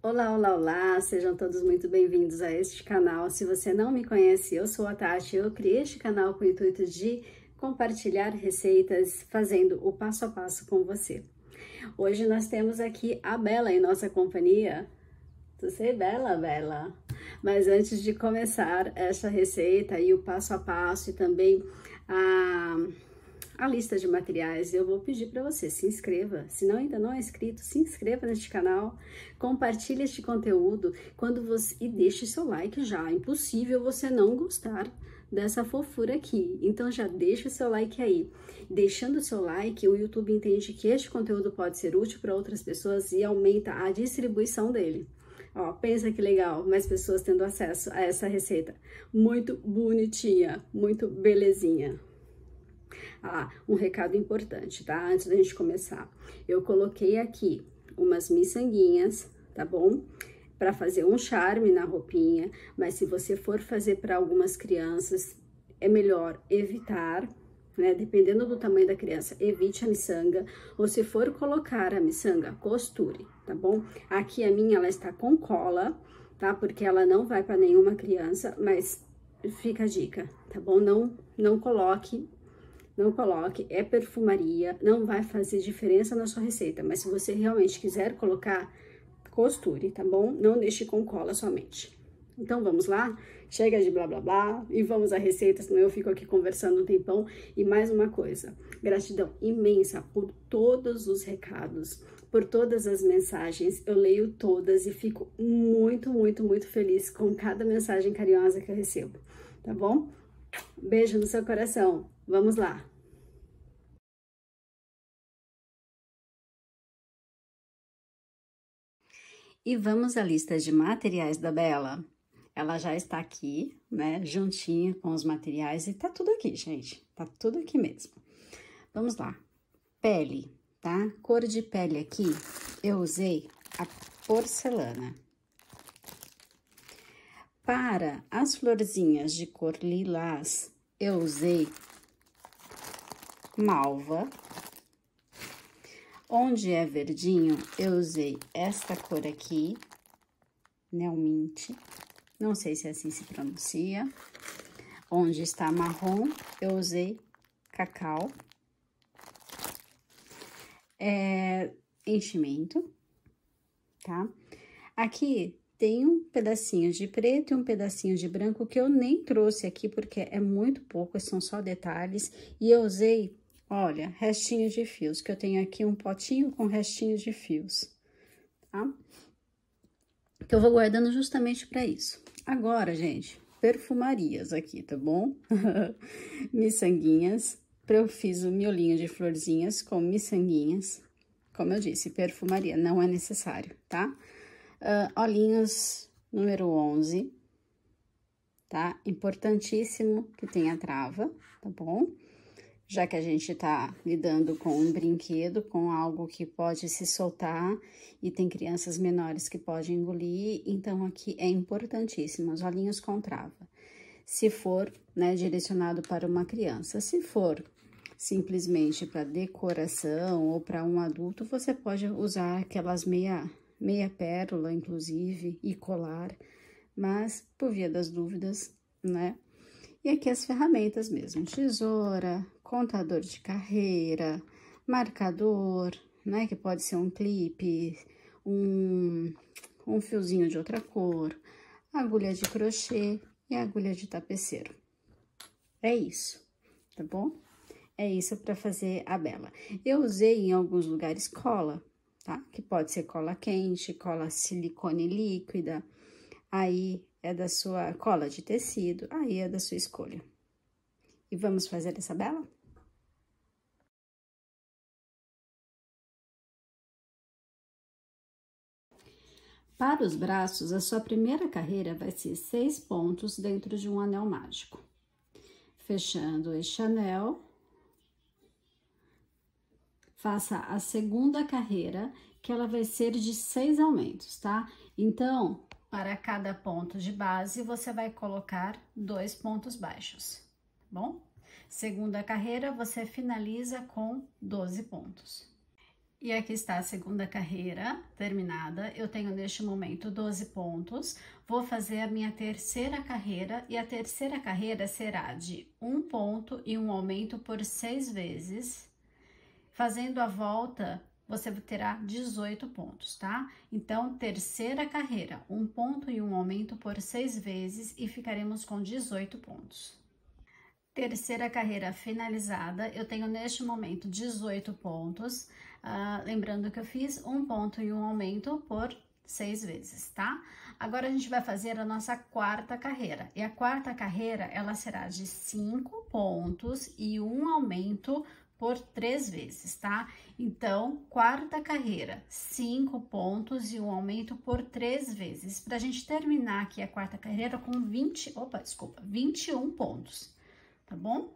Olá, olá, olá! Sejam todos muito bem-vindos a este canal. Se você não me conhece, eu sou a Tati. Eu criei este canal com o intuito de compartilhar receitas, fazendo o passo a passo com você. Hoje nós temos aqui a Bela em nossa companhia. Tu sei Bela, Bela? Mas antes de começar esta receita e o passo a passo e também a a lista de materiais, eu vou pedir para você se inscreva. Se não ainda não é inscrito, se inscreva neste canal, compartilhe este conteúdo quando você e deixe seu like já. É impossível você não gostar dessa fofura aqui. Então já deixa seu like aí. Deixando seu like, o YouTube entende que este conteúdo pode ser útil para outras pessoas e aumenta a distribuição dele. Ó, pensa que legal, mais pessoas tendo acesso a essa receita. Muito bonitinha, muito belezinha. Ah, um recado importante, tá? Antes da gente começar. Eu coloquei aqui umas miçanguinhas, tá bom? Para fazer um charme na roupinha, mas se você for fazer para algumas crianças, é melhor evitar, né? Dependendo do tamanho da criança, evite a miçanga, ou se for colocar a miçanga, costure, tá bom? Aqui a minha, ela está com cola, tá? Porque ela não vai para nenhuma criança, mas fica a dica, tá bom? Não, não coloque não coloque, é perfumaria, não vai fazer diferença na sua receita, mas se você realmente quiser colocar, costure, tá bom? Não deixe com cola somente. Então vamos lá? Chega de blá blá blá e vamos à receita, senão eu fico aqui conversando um tempão. E mais uma coisa, gratidão imensa por todos os recados, por todas as mensagens. Eu leio todas e fico muito, muito, muito feliz com cada mensagem carinhosa que eu recebo, tá bom? Beijo no seu coração. Vamos lá! E vamos à lista de materiais da Bela. Ela já está aqui, né, juntinha com os materiais e tá tudo aqui, gente. Tá tudo aqui mesmo. Vamos lá. Pele, tá? Cor de pele aqui, eu usei a porcelana. Para as florzinhas de cor lilás, eu usei malva. Onde é verdinho, eu usei esta cor aqui, né, Não sei se é assim se pronuncia. Onde está marrom, eu usei cacau. É, enchimento, tá? Aqui tem um pedacinho de preto e um pedacinho de branco que eu nem trouxe aqui porque é muito pouco, são só detalhes. E eu usei Olha, restinhos de fios, que eu tenho aqui um potinho com restinhos de fios, tá? Que eu vou guardando justamente para isso. Agora, gente, perfumarias aqui, tá bom? miçanguinhas, eu fiz o miolinho de florzinhas com miçanguinhas. Como eu disse, perfumaria não é necessário, tá? Uh, olhinhos número 11, tá? Importantíssimo que tenha trava, tá bom? já que a gente está lidando com um brinquedo, com algo que pode se soltar e tem crianças menores que podem engolir, então aqui é importantíssimo, os olhinhos com trava. Se for né, direcionado para uma criança, se for simplesmente para decoração ou para um adulto, você pode usar aquelas meia, meia pérola, inclusive, e colar, mas por via das dúvidas, né? E aqui as ferramentas mesmo, tesoura, contador de carreira, marcador, né? Que pode ser um clipe, um, um fiozinho de outra cor, agulha de crochê e agulha de tapeceiro. É isso, tá bom? É isso para fazer a bela. Eu usei em alguns lugares cola, tá? Que pode ser cola quente, cola silicone líquida, aí é da sua cola de tecido, aí é da sua escolha. E vamos fazer essa bela? Para os braços, a sua primeira carreira vai ser seis pontos dentro de um anel mágico. Fechando este anel, faça a segunda carreira, que ela vai ser de seis aumentos, tá? Então, para cada ponto de base, você vai colocar dois pontos baixos, tá bom? Segunda carreira, você finaliza com 12 pontos. E aqui está a segunda carreira terminada. Eu tenho neste momento 12 pontos. Vou fazer a minha terceira carreira e a terceira carreira será de um ponto e um aumento por seis vezes. Fazendo a volta, você terá 18 pontos, tá? Então, terceira carreira, um ponto e um aumento por seis vezes e ficaremos com 18 pontos terceira carreira finalizada, eu tenho neste momento 18 pontos. Uh, lembrando que eu fiz um ponto e um aumento por seis vezes, tá? Agora a gente vai fazer a nossa quarta carreira. E a quarta carreira, ela será de cinco pontos e um aumento por três vezes, tá? Então, quarta carreira, cinco pontos e um aumento por três vezes, para a gente terminar aqui a quarta carreira com 20, opa, desculpa, 21 pontos tá bom?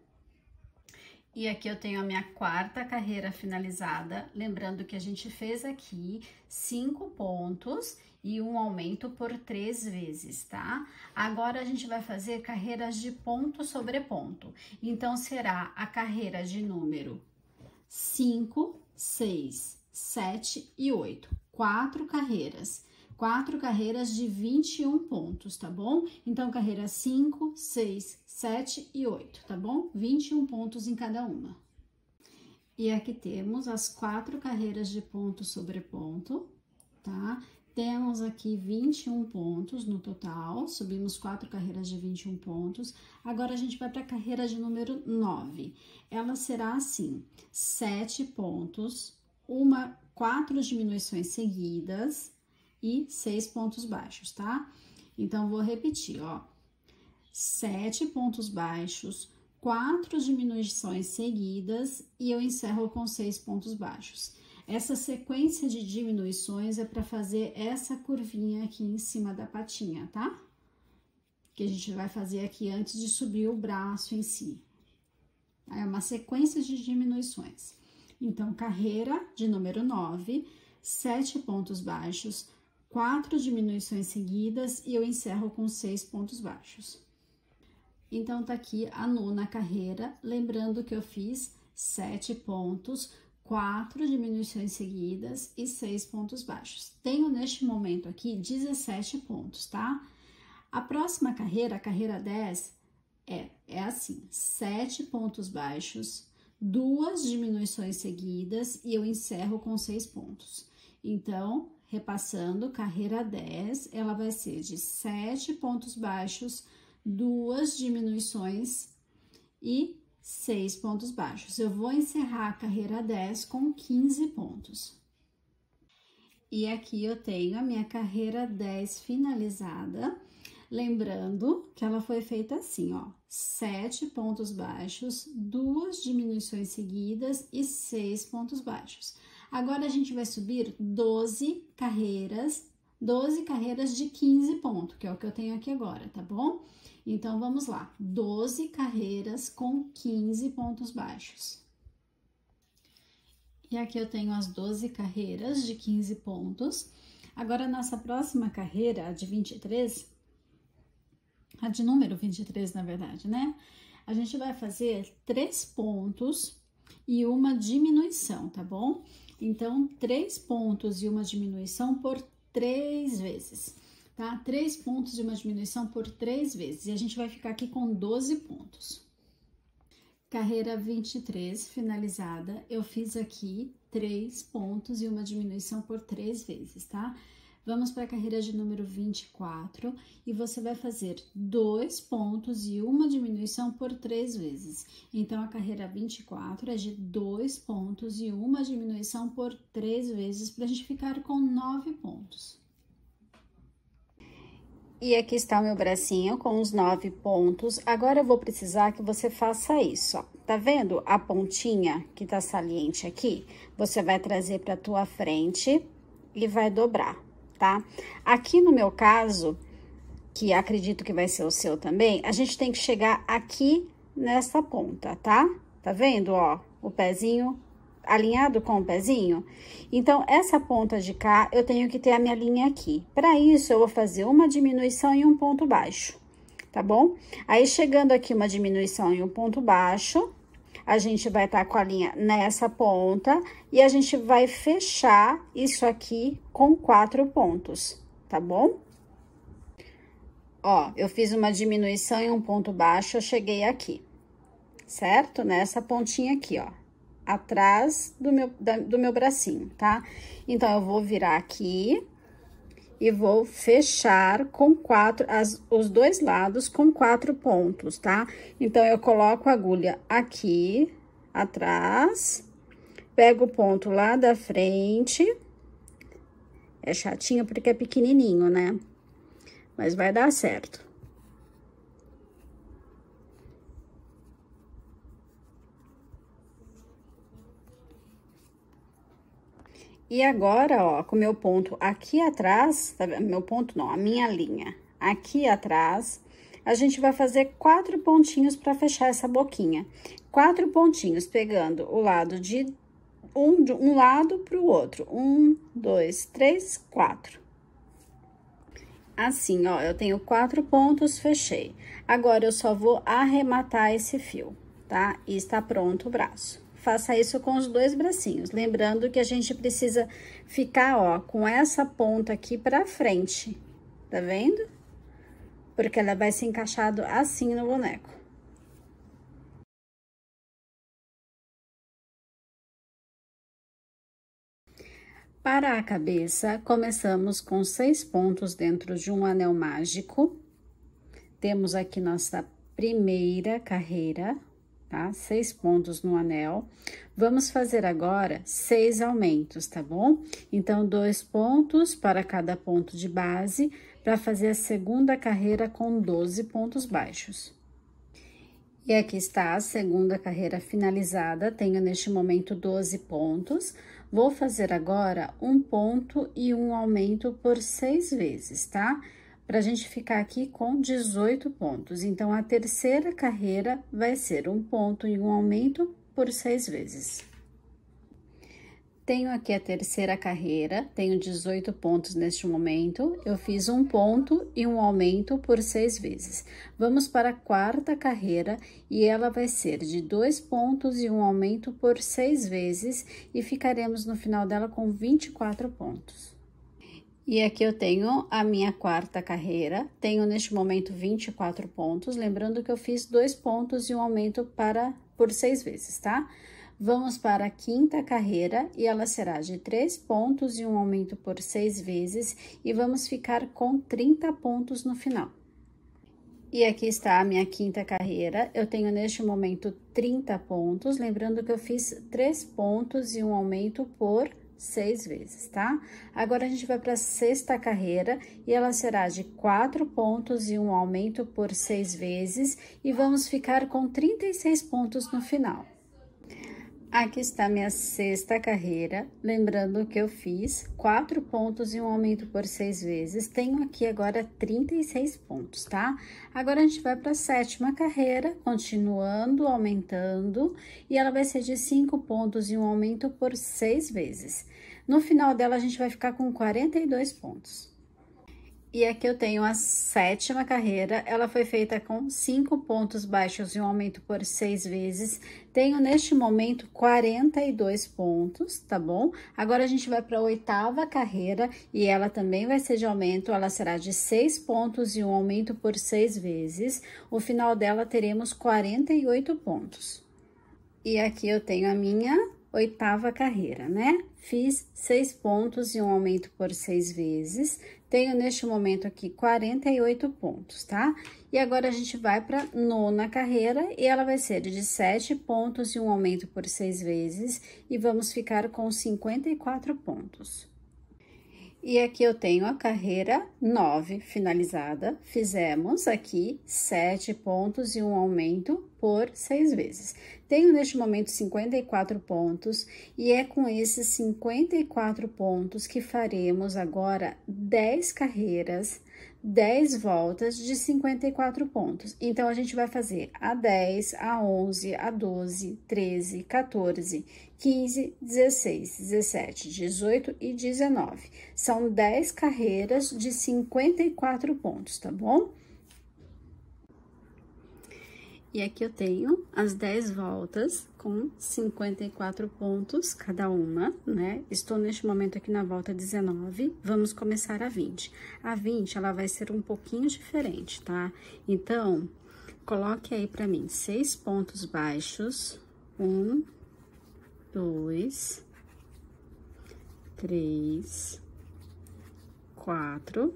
E aqui eu tenho a minha quarta carreira finalizada, lembrando que a gente fez aqui cinco pontos e um aumento por três vezes, tá? Agora a gente vai fazer carreiras de ponto sobre ponto. Então, será a carreira de número 5, 6, 7 e 8. Quatro carreiras quatro carreiras de 21 pontos, tá bom? Então, carreira 5, 6, 7 e 8, tá bom? 21 pontos em cada uma. E aqui temos as quatro carreiras de ponto sobre ponto, tá? Temos aqui 21 pontos no total, subimos quatro carreiras de 21 pontos. Agora, a gente vai para a carreira de número 9. Ela será assim, sete pontos, uma quatro diminuições seguidas, e seis pontos baixos, tá? Então, vou repetir, ó. Sete pontos baixos, quatro diminuições seguidas e eu encerro com seis pontos baixos. Essa sequência de diminuições é para fazer essa curvinha aqui em cima da patinha, tá? Que a gente vai fazer aqui antes de subir o braço em si. É uma sequência de diminuições. Então, carreira de número 9, sete pontos baixos, quatro diminuições seguidas e eu encerro com seis pontos baixos. Então, tá aqui a nona carreira, lembrando que eu fiz sete pontos, quatro diminuições seguidas e seis pontos baixos. Tenho neste momento aqui 17 pontos, tá? A próxima carreira, a carreira 10, é, é assim: sete pontos baixos, duas diminuições seguidas e eu encerro com seis pontos. Então, Repassando carreira 10, ela vai ser de 7 pontos baixos, duas diminuições e 6 pontos baixos. Eu vou encerrar a carreira 10 com 15 pontos. E aqui eu tenho a minha carreira 10 finalizada. Lembrando que ela foi feita assim, ó, sete pontos baixos, duas diminuições seguidas e seis pontos baixos. Agora a gente vai subir 12 carreiras, 12 carreiras de 15 pontos, que é o que eu tenho aqui agora, tá bom? Então, vamos lá, 12 carreiras com 15 pontos baixos. E aqui eu tenho as 12 carreiras de 15 pontos. Agora, nossa próxima carreira, a de 23, a de número 23, na verdade, né? A gente vai fazer três pontos e uma diminuição, tá bom? Então, três pontos e uma diminuição por três vezes, tá? Três pontos e uma diminuição por três vezes. E a gente vai ficar aqui com 12 pontos. Carreira 23 finalizada, eu fiz aqui três pontos e uma diminuição por três vezes, tá? Vamos para a carreira de número 24 e você vai fazer dois pontos e uma diminuição por três vezes. Então, a carreira 24 é de dois pontos e uma diminuição por três vezes para a gente ficar com nove pontos. E aqui está o meu bracinho com os nove pontos. Agora, eu vou precisar que você faça isso, ó. Tá vendo a pontinha que tá saliente aqui? Você vai trazer pra tua frente e vai dobrar tá? Aqui no meu caso, que acredito que vai ser o seu também, a gente tem que chegar aqui nessa ponta, tá? Tá vendo, ó, o pezinho alinhado com o pezinho? Então, essa ponta de cá, eu tenho que ter a minha linha aqui. Para isso, eu vou fazer uma diminuição e um ponto baixo, tá bom? Aí, chegando aqui uma diminuição e um ponto baixo, a gente vai estar tá com a linha nessa ponta e a gente vai fechar isso aqui com quatro pontos, tá bom? Ó, eu fiz uma diminuição em um ponto baixo, eu cheguei aqui, certo? Nessa pontinha aqui, ó, atrás do meu, da, do meu bracinho, tá? Então, eu vou virar aqui e vou fechar com quatro, as, os dois lados com quatro pontos, tá? Então, eu coloco a agulha aqui, atrás, pego o ponto lá da frente. É chatinho porque é pequenininho, né? Mas vai dar certo. E agora, ó, com o meu ponto aqui atrás, tá, meu ponto não, a minha linha aqui atrás, a gente vai fazer quatro pontinhos para fechar essa boquinha. Quatro pontinhos, pegando o lado de um, de um lado para o outro. Um, dois, três, quatro. Assim, ó, eu tenho quatro pontos, fechei. Agora, eu só vou arrematar esse fio, tá? E está pronto o braço. Faça isso com os dois bracinhos. Lembrando que a gente precisa ficar, ó, com essa ponta aqui pra frente, tá vendo? Porque ela vai se encaixado assim no boneco. Para a cabeça, começamos com seis pontos dentro de um anel mágico. Temos aqui nossa primeira carreira tá? Seis pontos no anel. Vamos fazer agora seis aumentos, tá bom? Então, dois pontos para cada ponto de base para fazer a segunda carreira com 12 pontos baixos. E aqui está a segunda carreira finalizada, tenho neste momento 12 pontos. Vou fazer agora um ponto e um aumento por seis vezes, tá? Tá? para a gente ficar aqui com 18 pontos. Então, a terceira carreira vai ser um ponto e um aumento por seis vezes. Tenho aqui a terceira carreira, tenho 18 pontos neste momento. Eu fiz um ponto e um aumento por seis vezes. Vamos para a quarta carreira e ela vai ser de dois pontos e um aumento por seis vezes e ficaremos no final dela com 24 pontos. E aqui eu tenho a minha quarta carreira, tenho neste momento 24 pontos, lembrando que eu fiz dois pontos e um aumento para por seis vezes, tá? Vamos para a quinta carreira e ela será de três pontos e um aumento por seis vezes e vamos ficar com 30 pontos no final. E aqui está a minha quinta carreira. Eu tenho neste momento 30 pontos, lembrando que eu fiz três pontos e um aumento por seis vezes, tá? Agora a gente vai para a sexta carreira e ela será de quatro pontos e um aumento por seis vezes e vamos ficar com 36 pontos no final. Aqui está minha sexta carreira, lembrando que eu fiz quatro pontos e um aumento por seis vezes, tenho aqui agora 36 pontos, tá? Agora, a gente vai para a sétima carreira, continuando aumentando, e ela vai ser de cinco pontos e um aumento por seis vezes. No final dela, a gente vai ficar com 42 pontos. E aqui eu tenho a sétima carreira, ela foi feita com cinco pontos baixos e um aumento por seis vezes. Tenho neste momento 42 pontos, tá bom? Agora a gente vai para a oitava carreira e ela também vai ser de aumento, ela será de seis pontos e um aumento por seis vezes. O final dela teremos 48 pontos. E aqui eu tenho a minha oitava carreira, né? Fiz seis pontos e um aumento por seis vezes. Tenho neste momento aqui 48 pontos, tá? E agora a gente vai para nona carreira e ela vai ser de 7 pontos e um aumento por 6 vezes e vamos ficar com 54 pontos. E aqui eu tenho a carreira 9 finalizada, fizemos aqui 7 pontos e um aumento por 6 vezes tenho neste momento 54 pontos e é com esses 54 pontos que faremos agora 10 carreiras, 10 voltas de 54 pontos. Então, a gente vai fazer a 10, a 11, a 12, 13, 14, 15, 16, 17, 18 e 19. São 10 carreiras de 54 pontos, tá bom? E aqui eu tenho as 10 voltas com 54 pontos cada uma, né? Estou neste momento aqui na volta 19, vamos começar a 20. A 20, ela vai ser um pouquinho diferente, tá? Então, coloque aí pra mim seis pontos baixos. Um, dois, três, quatro,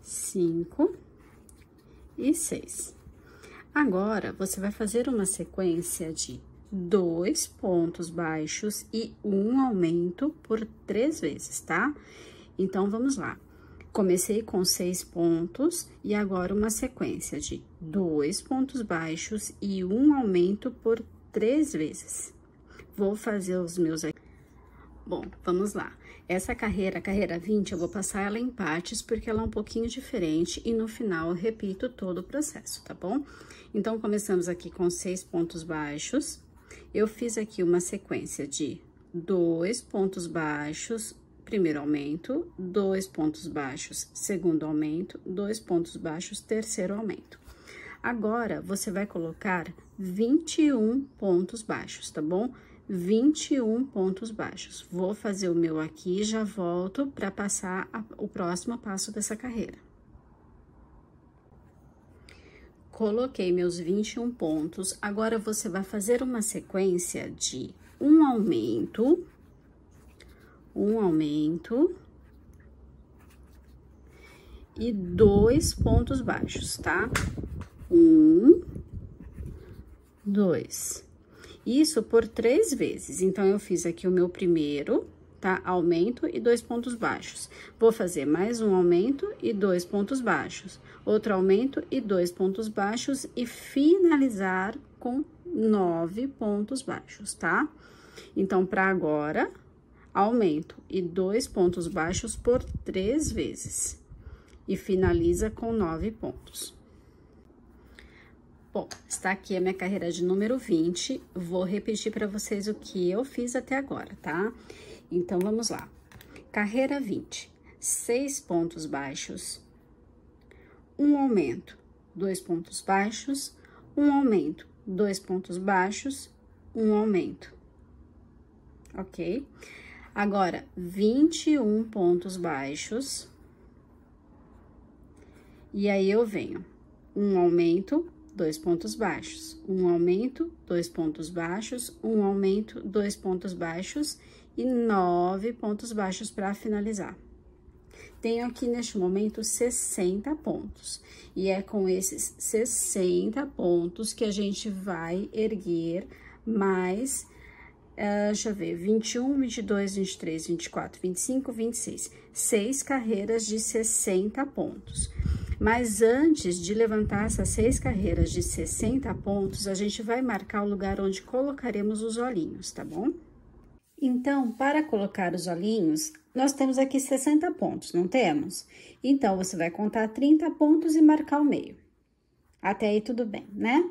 cinco e seis. Agora, você vai fazer uma sequência de dois pontos baixos e um aumento por três vezes, tá? Então, vamos lá. Comecei com seis pontos e agora uma sequência de dois pontos baixos e um aumento por três vezes. Vou fazer os meus aqui. Bom, vamos lá. Essa carreira, carreira 20, eu vou passar ela em partes, porque ela é um pouquinho diferente e no final eu repito todo o processo, tá bom? Então, começamos aqui com seis pontos baixos. Eu fiz aqui uma sequência de dois pontos baixos, primeiro aumento, dois pontos baixos, segundo aumento, dois pontos baixos, terceiro aumento. Agora, você vai colocar 21 pontos baixos, tá bom? 21 pontos baixos. Vou fazer o meu aqui e já volto para passar o próximo passo dessa carreira. Coloquei meus 21 pontos. Agora, você vai fazer uma sequência de um aumento, um aumento e dois pontos baixos, tá? Um, dois. Isso por três vezes. Então, eu fiz aqui o meu primeiro, tá? Aumento e dois pontos baixos. Vou fazer mais um aumento e dois pontos baixos. Outro aumento e dois pontos baixos e finalizar com nove pontos baixos, tá? Então, para agora, aumento e dois pontos baixos por três vezes. E finaliza com nove pontos. Bom, está aqui a minha carreira de número 20. Vou repetir para vocês o que eu fiz até agora, tá? Tá? Então, vamos lá. Carreira 20, seis pontos baixos, um aumento, dois pontos baixos, um aumento, dois pontos baixos, um aumento. Ok? Agora, 21 pontos baixos. E aí, eu venho um aumento, dois pontos baixos, um aumento, dois pontos baixos, um aumento, dois pontos baixos e nove pontos baixos para finalizar. Tenho aqui neste momento 60 pontos, e é com esses 60 pontos que a gente vai erguer mais, uh, deixa eu ver, 21, 22, 23, 24, 25, 26, seis carreiras de 60 pontos. Mas antes de levantar essas seis carreiras de 60 pontos, a gente vai marcar o lugar onde colocaremos os olhinhos, tá bom? Então, para colocar os olhinhos, nós temos aqui 60 pontos, não temos? Então, você vai contar 30 pontos e marcar o meio. Até aí tudo bem, né?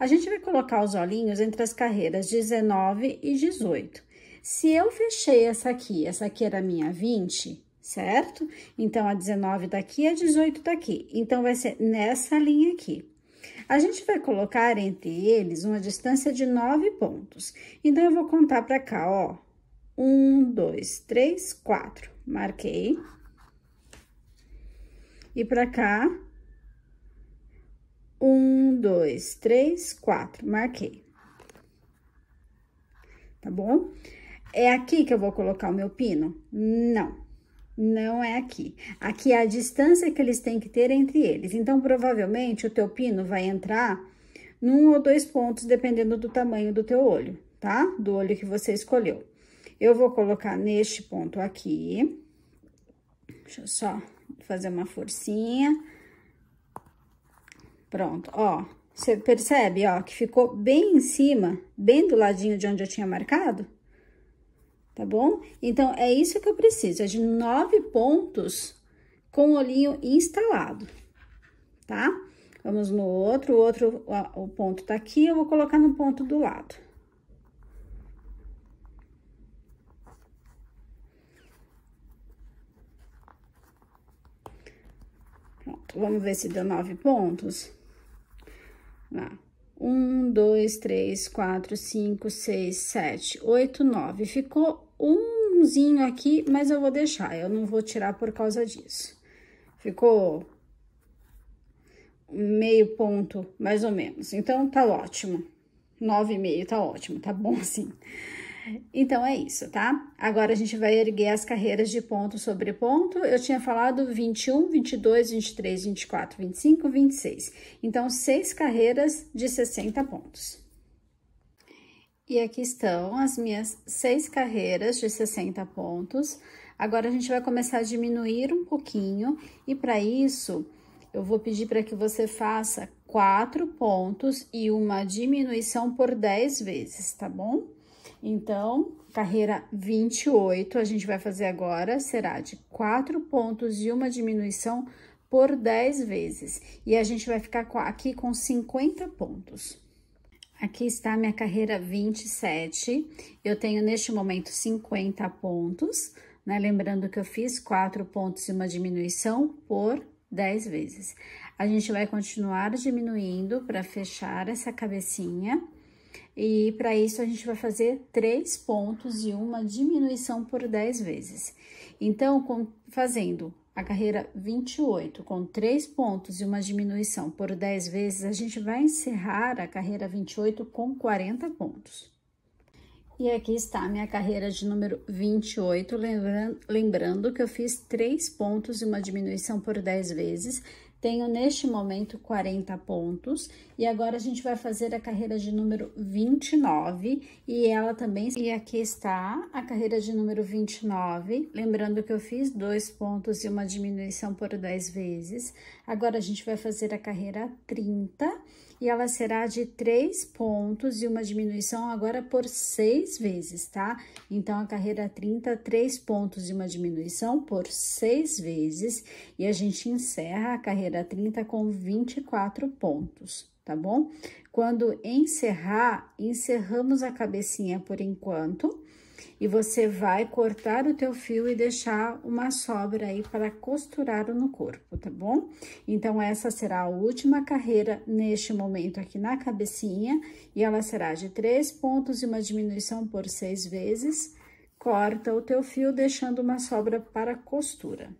A gente vai colocar os olhinhos entre as carreiras 19 e 18. Se eu fechei essa aqui, essa aqui era minha 20, certo? Então, a 19 daqui e a 18 daqui. Então, vai ser nessa linha aqui. A gente vai colocar entre eles uma distância de 9 pontos. Então, eu vou contar para cá, ó. Um, dois, três, quatro. Marquei. E pra cá. Um, dois, três, quatro. Marquei. Tá bom? É aqui que eu vou colocar o meu pino? Não. Não é aqui. Aqui é a distância que eles têm que ter entre eles. Então, provavelmente, o teu pino vai entrar num ou dois pontos, dependendo do tamanho do teu olho, tá? Do olho que você escolheu. Eu vou colocar neste ponto aqui. Deixa eu só fazer uma forcinha. Pronto, ó. Você percebe, ó, que ficou bem em cima, bem do ladinho de onde eu tinha marcado? Tá bom? Então, é isso que eu preciso, é de nove pontos com o olhinho instalado, tá? Vamos no outro, o outro, o ponto tá aqui, eu vou colocar no ponto do lado. Pronto, vamos ver se deu nove pontos. Lá. Um, dois, três, quatro, cinco, seis, sete, oito, nove. Ficou umzinho aqui, mas eu vou deixar, eu não vou tirar por causa disso. Ficou meio ponto, mais ou menos. Então, tá ótimo. Nove e meio tá ótimo, tá bom assim. Então é isso, tá? Agora a gente vai erguer as carreiras de ponto sobre ponto. Eu tinha falado 21, 22, 23, 24, 25, 26. Então, seis carreiras de 60 pontos. E aqui estão as minhas seis carreiras de 60 pontos. Agora, a gente vai começar a diminuir um pouquinho e para isso, eu vou pedir para que você faça quatro pontos e uma diminuição por 10 vezes, tá bom? Então, carreira 28, a gente vai fazer agora, será de quatro pontos e uma diminuição por 10 vezes. E a gente vai ficar aqui com 50 pontos. Aqui está minha carreira 27, eu tenho neste momento 50 pontos, né? Lembrando que eu fiz quatro pontos e uma diminuição por 10 vezes. A gente vai continuar diminuindo para fechar essa cabecinha e para isso a gente vai fazer três pontos e uma diminuição por 10 vezes. Então, com, fazendo a carreira 28 com três pontos e uma diminuição por 10 vezes, a gente vai encerrar a carreira 28 com 40 pontos. E aqui está a minha carreira de número 28, lembrando, lembrando que eu fiz três pontos e uma diminuição por 10 vezes, tenho neste momento 40 pontos e agora a gente vai fazer a carreira de número 29 e ela também. E aqui está a carreira de número 29. Lembrando que eu fiz dois pontos e uma diminuição por 10 vezes. Agora a gente vai fazer a carreira 30 e ela será de três pontos e uma diminuição agora por seis vezes, tá? Então, a carreira 30, três pontos e uma diminuição por seis vezes, e a gente encerra a carreira 30 com 24 pontos, tá bom? Quando encerrar, encerramos a cabecinha por enquanto, e você vai cortar o teu fio e deixar uma sobra aí para costurar no corpo, tá bom? Então, essa será a última carreira neste momento aqui na cabecinha. E ela será de três pontos e uma diminuição por seis vezes. Corta o teu fio, deixando uma sobra para costura.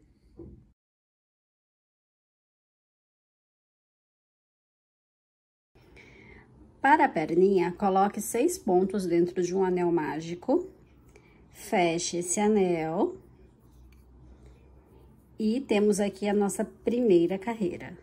Para a perninha, coloque seis pontos dentro de um anel mágico fecha esse anel. E temos aqui a nossa primeira carreira.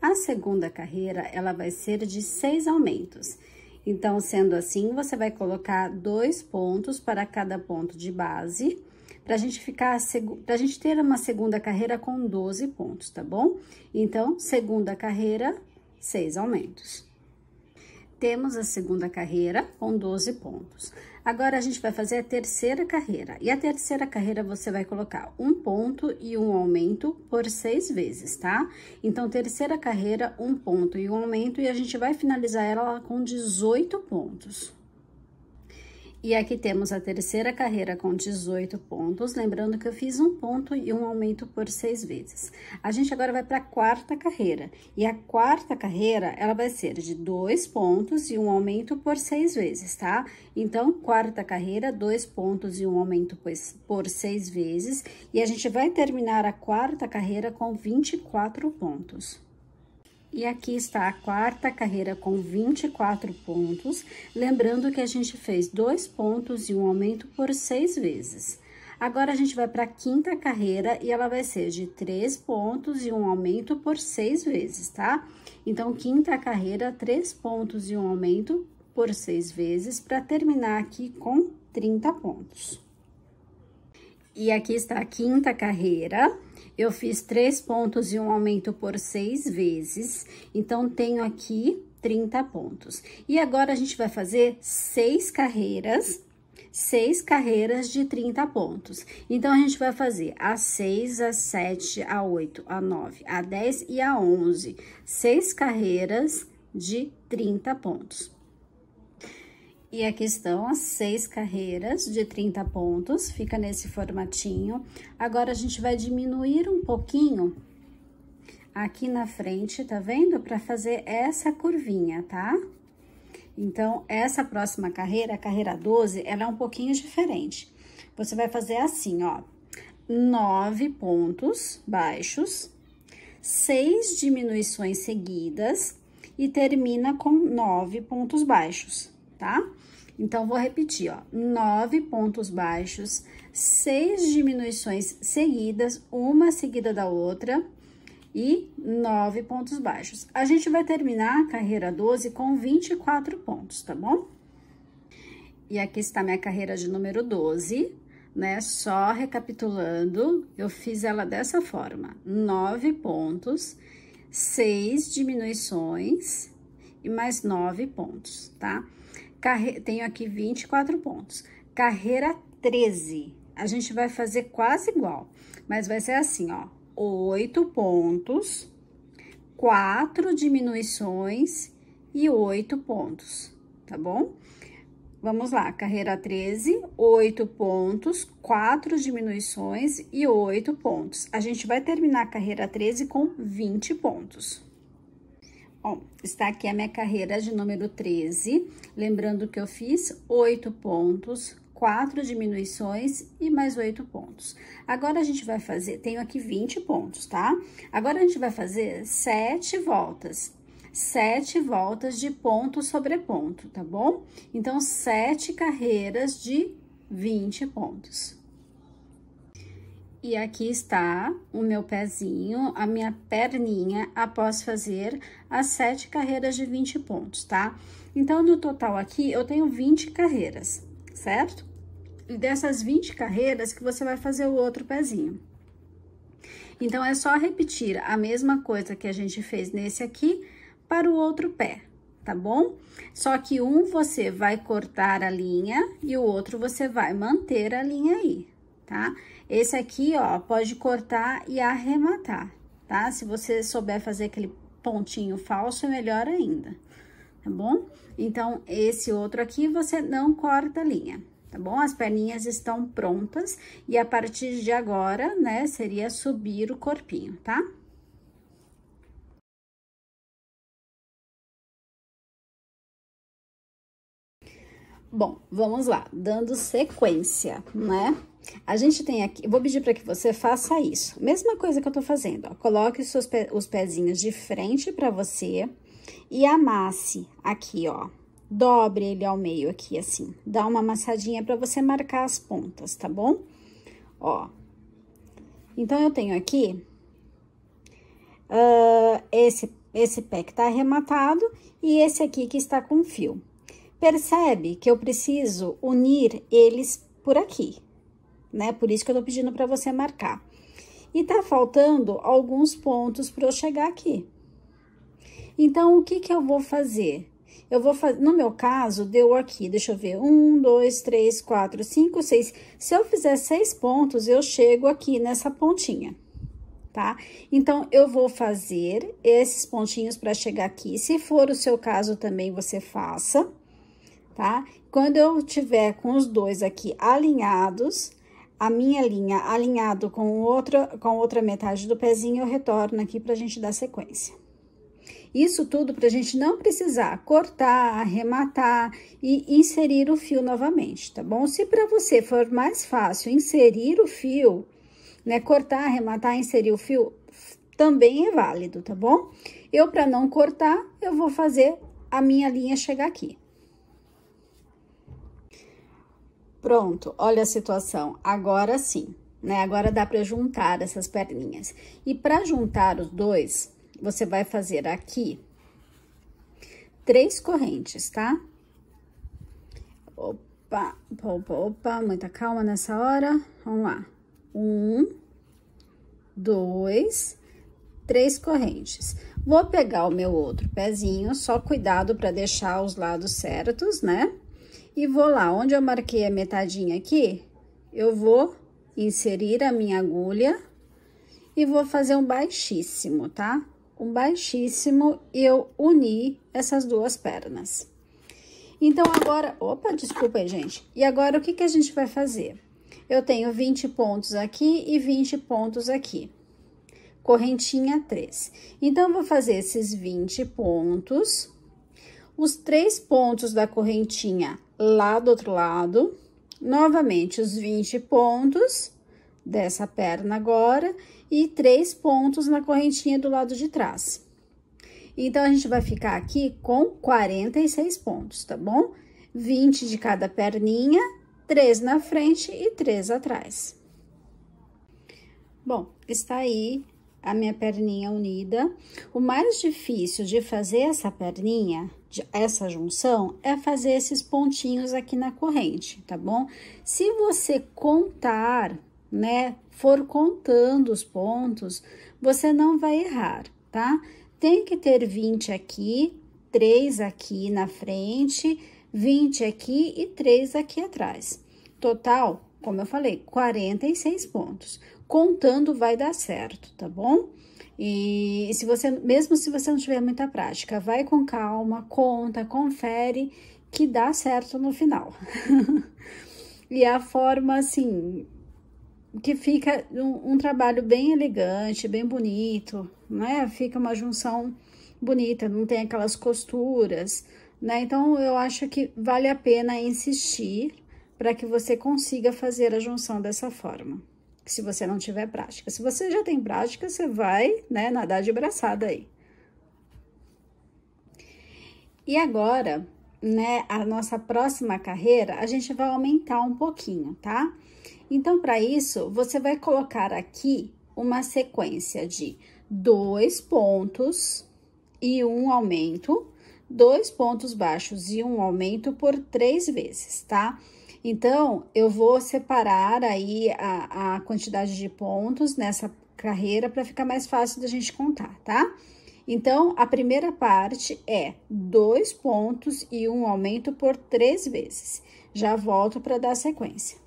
A segunda carreira, ela vai ser de seis aumentos. Então, sendo assim, você vai colocar dois pontos para cada ponto de base, para a gente ficar, para a gente ter uma segunda carreira com 12 pontos, tá bom? Então, segunda carreira, seis aumentos. Temos a segunda carreira com 12 pontos. Agora, a gente vai fazer a terceira carreira. E a terceira carreira, você vai colocar um ponto e um aumento por seis vezes, tá? Então, terceira carreira, um ponto e um aumento, e a gente vai finalizar ela com 18 pontos. E aqui temos a terceira carreira com 18 pontos, lembrando que eu fiz um ponto e um aumento por seis vezes. A gente agora vai para a quarta carreira, e a quarta carreira, ela vai ser de dois pontos e um aumento por seis vezes, tá? Então, quarta carreira, dois pontos e um aumento por seis vezes, e a gente vai terminar a quarta carreira com 24 pontos. E aqui está a quarta carreira com 24 pontos, lembrando que a gente fez dois pontos e um aumento por seis vezes. Agora, a gente vai para a quinta carreira e ela vai ser de três pontos e um aumento por seis vezes, tá? Então, quinta carreira, três pontos e um aumento por seis vezes, para terminar aqui com 30 pontos. E aqui está a quinta carreira, eu fiz três pontos e um aumento por seis vezes, então, tenho aqui 30 pontos. E agora, a gente vai fazer seis carreiras, seis carreiras de 30 pontos. Então, a gente vai fazer a 6, a 7, a 8, a 9, a 10 e a 11. Seis carreiras de 30 pontos. E aqui estão as seis carreiras de 30 pontos, fica nesse formatinho. Agora, a gente vai diminuir um pouquinho aqui na frente, tá vendo? Para fazer essa curvinha, tá? Então, essa próxima carreira, a carreira 12, ela é um pouquinho diferente. Você vai fazer assim, ó, nove pontos baixos, seis diminuições seguidas e termina com nove pontos baixos, tá? Então, vou repetir, ó, nove pontos baixos, seis diminuições seguidas, uma seguida da outra, e nove pontos baixos. A gente vai terminar a carreira 12 com 24 pontos, tá bom? E aqui está minha carreira de número 12, né? Só recapitulando, eu fiz ela dessa forma: nove pontos, seis diminuições e mais nove pontos, tá? Carre... Tenho aqui 24 pontos. Carreira 13. A gente vai fazer quase igual, mas vai ser assim, ó. Oito pontos, 4 diminuições e 8 pontos, tá bom? Vamos lá, carreira 13, 8 pontos, 4 diminuições e 8 pontos. A gente vai terminar a carreira 13 com 20 pontos. Bom, está aqui a minha carreira de número 13, lembrando que eu fiz oito pontos, quatro diminuições e mais oito pontos. Agora, a gente vai fazer, tenho aqui 20 pontos, tá? Agora, a gente vai fazer sete voltas, sete voltas de ponto sobre ponto, tá bom? Então, sete carreiras de 20 pontos. E aqui está o meu pezinho, a minha perninha, após fazer as sete carreiras de 20 pontos, tá? Então, no total aqui, eu tenho 20 carreiras, certo? E dessas 20 carreiras que você vai fazer o outro pezinho. Então, é só repetir a mesma coisa que a gente fez nesse aqui para o outro pé, tá bom? Só que um você vai cortar a linha e o outro você vai manter a linha aí, tá? Esse aqui, ó, pode cortar e arrematar, tá? Se você souber fazer aquele pontinho falso, é melhor ainda, tá bom? Então, esse outro aqui, você não corta a linha, tá bom? As perninhas estão prontas e a partir de agora, né, seria subir o corpinho, tá? Bom, vamos lá, dando sequência, né? A gente tem aqui, vou pedir para que você faça isso. Mesma coisa que eu tô fazendo, ó. Coloque os seus pe, os pezinhos de frente para você e amasse aqui, ó. Dobre ele ao meio aqui, assim. Dá uma amassadinha para você marcar as pontas, tá bom? Ó. Então, eu tenho aqui uh, esse, esse pé que tá arrematado e esse aqui que está com fio. Percebe que eu preciso unir eles por aqui, né? Por isso que eu tô pedindo para você marcar. E tá faltando alguns pontos para eu chegar aqui. Então, o que que eu vou fazer? Eu vou fazer, no meu caso, deu aqui, deixa eu ver, um, dois, três, quatro, cinco, seis. Se eu fizer seis pontos, eu chego aqui nessa pontinha, tá? Então, eu vou fazer esses pontinhos para chegar aqui. Se for o seu caso também, você faça, tá? Quando eu tiver com os dois aqui alinhados, a minha linha alinhado com outra, com outra metade do pezinho, eu retorno aqui pra gente dar sequência. Isso tudo pra gente não precisar cortar, arrematar e inserir o fio novamente, tá bom? Se para você for mais fácil inserir o fio, né, cortar, arrematar, inserir o fio, também é válido, tá bom? Eu, para não cortar, eu vou fazer a minha linha chegar aqui. Pronto, olha a situação. Agora sim, né? Agora dá para juntar essas perninhas. E para juntar os dois, você vai fazer aqui três correntes, tá? Opa, opa, opa, muita calma nessa hora. Vamos lá. Um, dois, três correntes. Vou pegar o meu outro pezinho, só cuidado para deixar os lados certos, né? e vou lá onde eu marquei a metadinha aqui, eu vou inserir a minha agulha e vou fazer um baixíssimo, tá? Um baixíssimo eu uni essas duas pernas. Então, agora... Opa, desculpa aí, gente. E agora, o que que a gente vai fazer? Eu tenho 20 pontos aqui e 20 pontos aqui. Correntinha 3. Então, vou fazer esses 20 pontos. Os três pontos da correntinha lá do outro lado, novamente os 20 pontos dessa perna agora e três pontos na correntinha do lado de trás. Então, a gente vai ficar aqui com 46 pontos, tá bom? 20 de cada perninha, três na frente e três atrás. Bom, está aí a minha perninha unida. O mais difícil de fazer essa perninha, essa junção, é fazer esses pontinhos aqui na corrente, tá bom? Se você contar, né, for contando os pontos, você não vai errar, tá? Tem que ter 20 aqui, 3 aqui na frente, 20 aqui e 3 aqui atrás. Total, como eu falei, 46 pontos contando vai dar certo, tá bom? E se você, mesmo se você não tiver muita prática, vai com calma, conta, confere que dá certo no final. e a forma assim que fica um, um, trabalho bem elegante, bem bonito, né? Fica uma junção bonita, não tem aquelas costuras, né? Então eu acho que vale a pena insistir para que você consiga fazer a junção dessa forma se você não tiver prática. Se você já tem prática, você vai, né, nadar de braçada aí. E agora, né, a nossa próxima carreira, a gente vai aumentar um pouquinho, tá? Então, para isso, você vai colocar aqui uma sequência de dois pontos e um aumento, dois pontos baixos e um aumento por três vezes, tá? Tá? Então, eu vou separar aí a, a quantidade de pontos nessa carreira para ficar mais fácil da gente contar, tá? Então, a primeira parte é dois pontos e um aumento por três vezes. Já volto para dar sequência.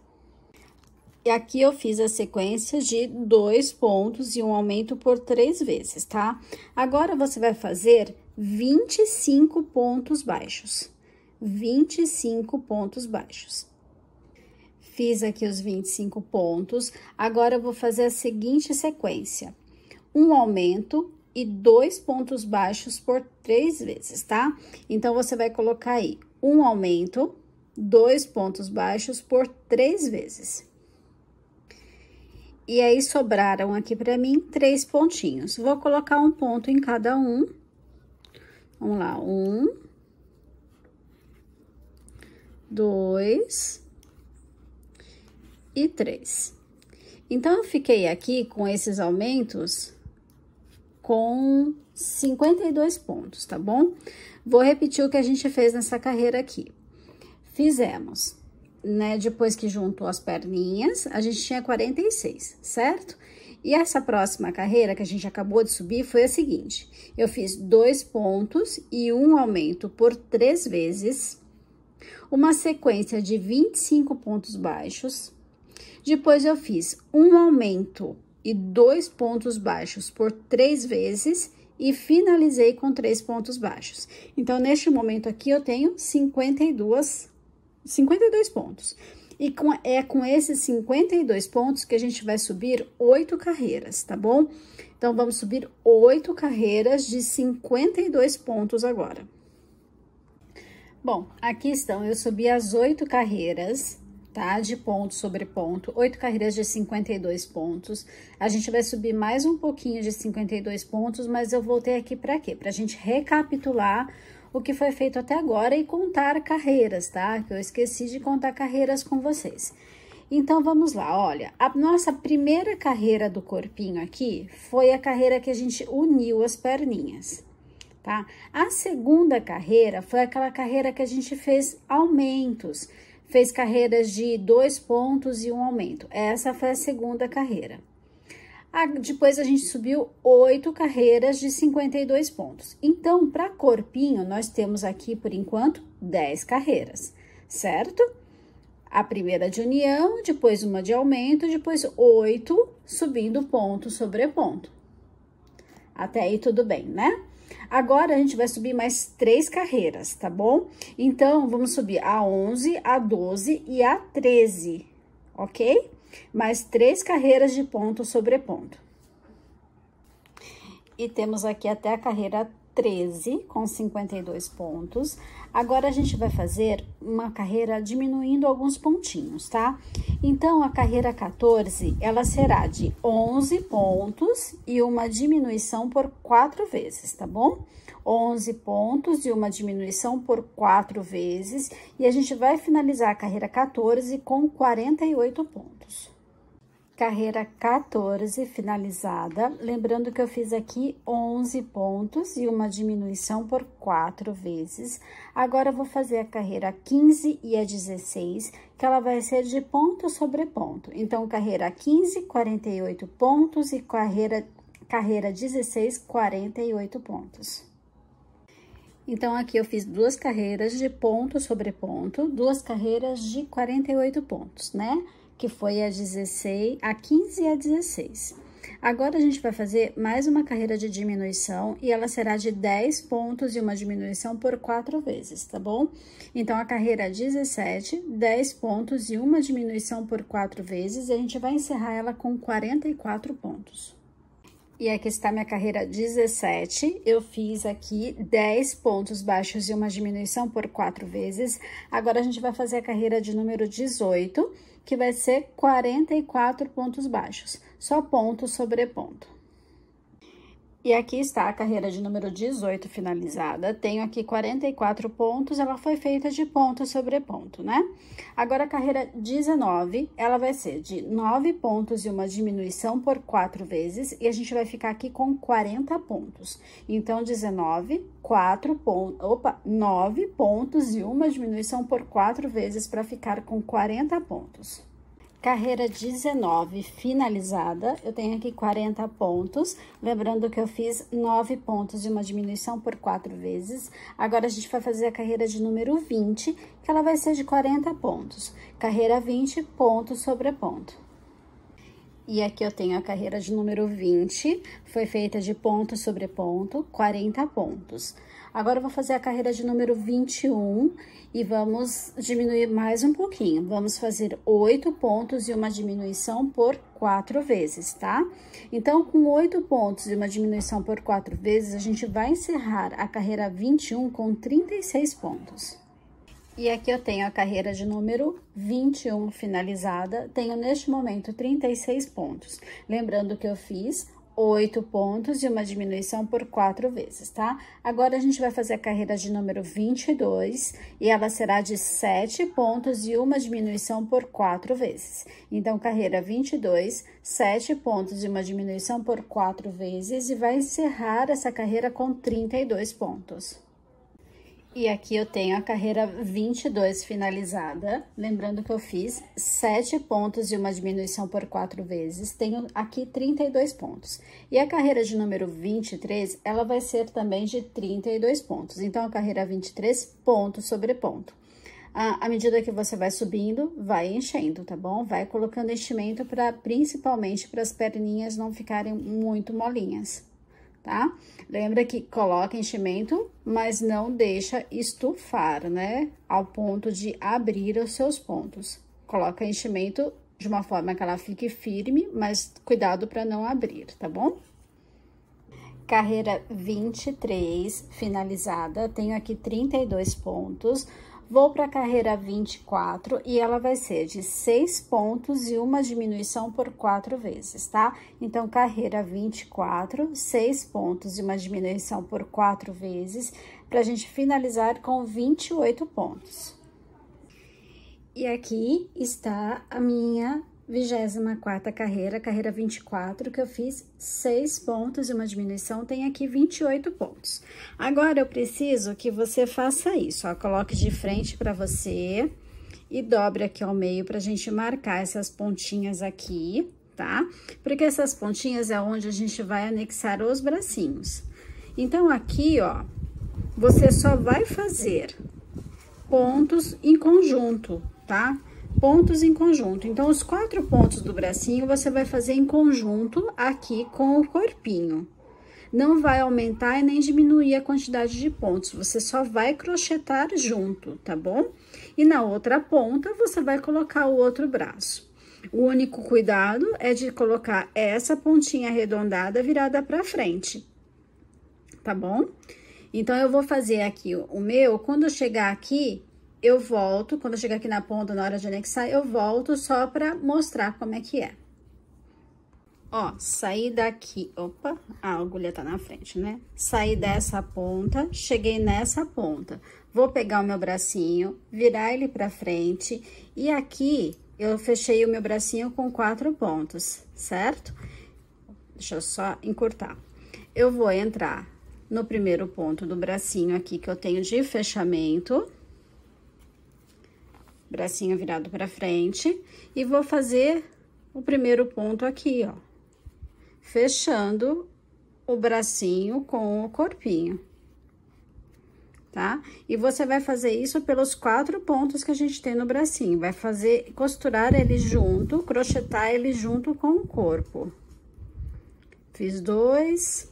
E aqui eu fiz a sequência de dois pontos e um aumento por três vezes, tá? Agora, você vai fazer 25 pontos baixos. 25 pontos baixos. Fiz aqui os 25 pontos. Agora, eu vou fazer a seguinte sequência. Um aumento e dois pontos baixos por três vezes, tá? Então, você vai colocar aí um aumento, dois pontos baixos por três vezes. E aí, sobraram aqui para mim três pontinhos. Vou colocar um ponto em cada um. Vamos lá, um, dois, e 3. Então, eu fiquei aqui com esses aumentos com 52 pontos, tá bom? Vou repetir o que a gente fez nessa carreira aqui. Fizemos, né, depois que juntou as perninhas, a gente tinha 46, certo? E essa próxima carreira que a gente acabou de subir foi a seguinte. Eu fiz dois pontos e um aumento por três vezes, uma sequência de 25 pontos baixos, depois eu fiz um aumento e dois pontos baixos por três vezes e finalizei com três pontos baixos. Então, neste momento aqui, eu tenho 52, 52 pontos. E com, é com esses 52 pontos que a gente vai subir oito carreiras, tá bom? Então, vamos subir oito carreiras de 52 pontos agora. Bom, aqui estão, eu subi as oito carreiras de ponto sobre ponto, oito carreiras de 52 pontos. A gente vai subir mais um pouquinho de 52 pontos, mas eu voltei aqui para quê? para a gente recapitular o que foi feito até agora e contar carreiras, tá? Que eu esqueci de contar carreiras com vocês. Então, vamos lá, olha, a nossa primeira carreira do corpinho aqui foi a carreira que a gente uniu as perninhas, tá? A segunda carreira foi aquela carreira que a gente fez aumentos, fez carreiras de dois pontos e um aumento. Essa foi a segunda carreira. A, depois a gente subiu oito carreiras de 52 pontos. Então, para corpinho, nós temos aqui, por enquanto, 10 carreiras, certo? A primeira de união, depois uma de aumento, depois oito, subindo ponto sobre ponto. Até aí tudo bem, né? Agora, a gente vai subir mais três carreiras, tá bom? Então, vamos subir a 11, a 12 e a 13, ok? Mais três carreiras de ponto sobre ponto. E temos aqui até a carreira 13 com 52 pontos. Agora a gente vai fazer uma carreira diminuindo alguns pontinhos, tá? Então a carreira 14, ela será de 11 pontos e uma diminuição por quatro vezes, tá bom? 11 pontos e uma diminuição por quatro vezes, e a gente vai finalizar a carreira 14 com 48 pontos carreira 14 finalizada. Lembrando que eu fiz aqui 11 pontos e uma diminuição por quatro vezes. Agora, eu vou fazer a carreira 15 e a 16, que ela vai ser de ponto sobre ponto. Então, carreira 15, 48 pontos e carreira, carreira 16, 48 pontos. Então, aqui eu fiz duas carreiras de ponto sobre ponto, duas carreiras de 48 pontos, né? Né? que foi a 16, a 15 e a 16. Agora a gente vai fazer mais uma carreira de diminuição e ela será de 10 pontos e uma diminuição por 4 vezes, tá bom? Então, a carreira 17, é 10 pontos e uma diminuição por 4 vezes e a gente vai encerrar ela com 44 pontos. E aqui está minha carreira 17. Eu fiz aqui 10 pontos baixos e uma diminuição por 4 vezes. Agora, a gente vai fazer a carreira de número 18, que vai ser 44 pontos baixos, só ponto sobre ponto. E aqui está a carreira de número 18 finalizada. Tenho aqui 44 pontos, ela foi feita de ponto sobre ponto, né? Agora, a carreira 19, ela vai ser de 9 pontos e uma diminuição por 4 vezes, e a gente vai ficar aqui com 40 pontos. Então, 19, 4 pontos, opa, 9 pontos e uma diminuição por 4 vezes para ficar com 40 pontos. Carreira 19 finalizada, eu tenho aqui 40 pontos, lembrando que eu fiz 9 pontos e uma diminuição por 4 vezes. Agora, a gente vai fazer a carreira de número 20, que ela vai ser de 40 pontos. Carreira 20, ponto sobre ponto. E aqui eu tenho a carreira de número 20, foi feita de ponto sobre ponto, 40 pontos. Agora eu vou fazer a carreira de número 21 e vamos diminuir mais um pouquinho. Vamos fazer oito pontos e uma diminuição por quatro vezes, tá? Então, com oito pontos e uma diminuição por quatro vezes, a gente vai encerrar a carreira 21 com 36 pontos. E aqui eu tenho a carreira de número 21 finalizada, tenho neste momento 36 pontos. Lembrando que eu fiz 8 pontos e uma diminuição por 4 vezes, tá? Agora, a gente vai fazer a carreira de número 22 e ela será de 7 pontos e uma diminuição por 4 vezes. Então, carreira 22, 7 pontos e uma diminuição por 4 vezes e vai encerrar essa carreira com 32 pontos. E aqui eu tenho a carreira 22 finalizada, lembrando que eu fiz 7 pontos e uma diminuição por 4 vezes, tenho aqui 32 pontos. E a carreira de número 23, ela vai ser também de 32 pontos, então a carreira 23, ponto sobre ponto. À, medida que você vai subindo, vai enchendo, tá bom? Vai colocando enchimento pra, principalmente para as perninhas não ficarem muito molinhas tá? Lembra que coloca enchimento, mas não deixa estufar, né? Ao ponto de abrir os seus pontos. Coloca enchimento de uma forma que ela fique firme, mas cuidado para não abrir, tá bom? Carreira 23 finalizada, tenho aqui 32 pontos. Vou para a carreira 24 e ela vai ser de 6 pontos e uma diminuição por 4 vezes, tá? Então, carreira 24, 6 pontos e uma diminuição por 4 vezes, para a gente finalizar com 28 pontos. E aqui está a minha 24 carreira, carreira 24, que eu fiz 6 pontos e uma diminuição, tem aqui 28 pontos. Agora, eu preciso que você faça isso, ó, coloque de frente para você e dobre aqui ao meio pra gente marcar essas pontinhas aqui, tá? Porque essas pontinhas é onde a gente vai anexar os bracinhos. Então, aqui, ó, você só vai fazer pontos em conjunto, tá? pontos em conjunto. Então, os quatro pontos do bracinho você vai fazer em conjunto aqui com o corpinho. Não vai aumentar e nem diminuir a quantidade de pontos, você só vai crochetar junto, tá bom? E na outra ponta, você vai colocar o outro braço. O único cuidado é de colocar essa pontinha arredondada virada para frente, tá bom? Então, eu vou fazer aqui o meu, quando eu chegar aqui, eu volto, quando eu chegar aqui na ponta, na hora de anexar, eu volto só pra mostrar como é que é. Ó, saí daqui, opa, a agulha tá na frente, né? Saí dessa ponta, cheguei nessa ponta. Vou pegar o meu bracinho, virar ele pra frente e aqui eu fechei o meu bracinho com quatro pontos, certo? Deixa eu só encurtar. Eu vou entrar no primeiro ponto do bracinho aqui que eu tenho de fechamento bracinho virado pra frente, e vou fazer o primeiro ponto aqui, ó, fechando o bracinho com o corpinho, tá? E você vai fazer isso pelos quatro pontos que a gente tem no bracinho, vai fazer, costurar ele junto, crochetar ele junto com o corpo. Fiz dois...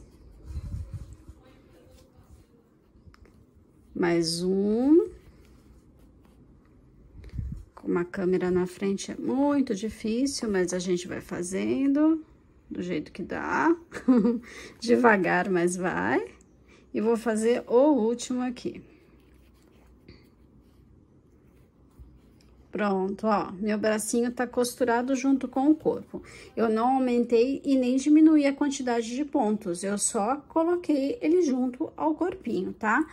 Mais um com uma câmera na frente é muito difícil, mas a gente vai fazendo do jeito que dá, devagar, mas vai. E vou fazer o último aqui. Pronto, ó, meu bracinho tá costurado junto com o corpo. Eu não aumentei e nem diminui a quantidade de pontos, eu só coloquei ele junto ao corpinho, tá?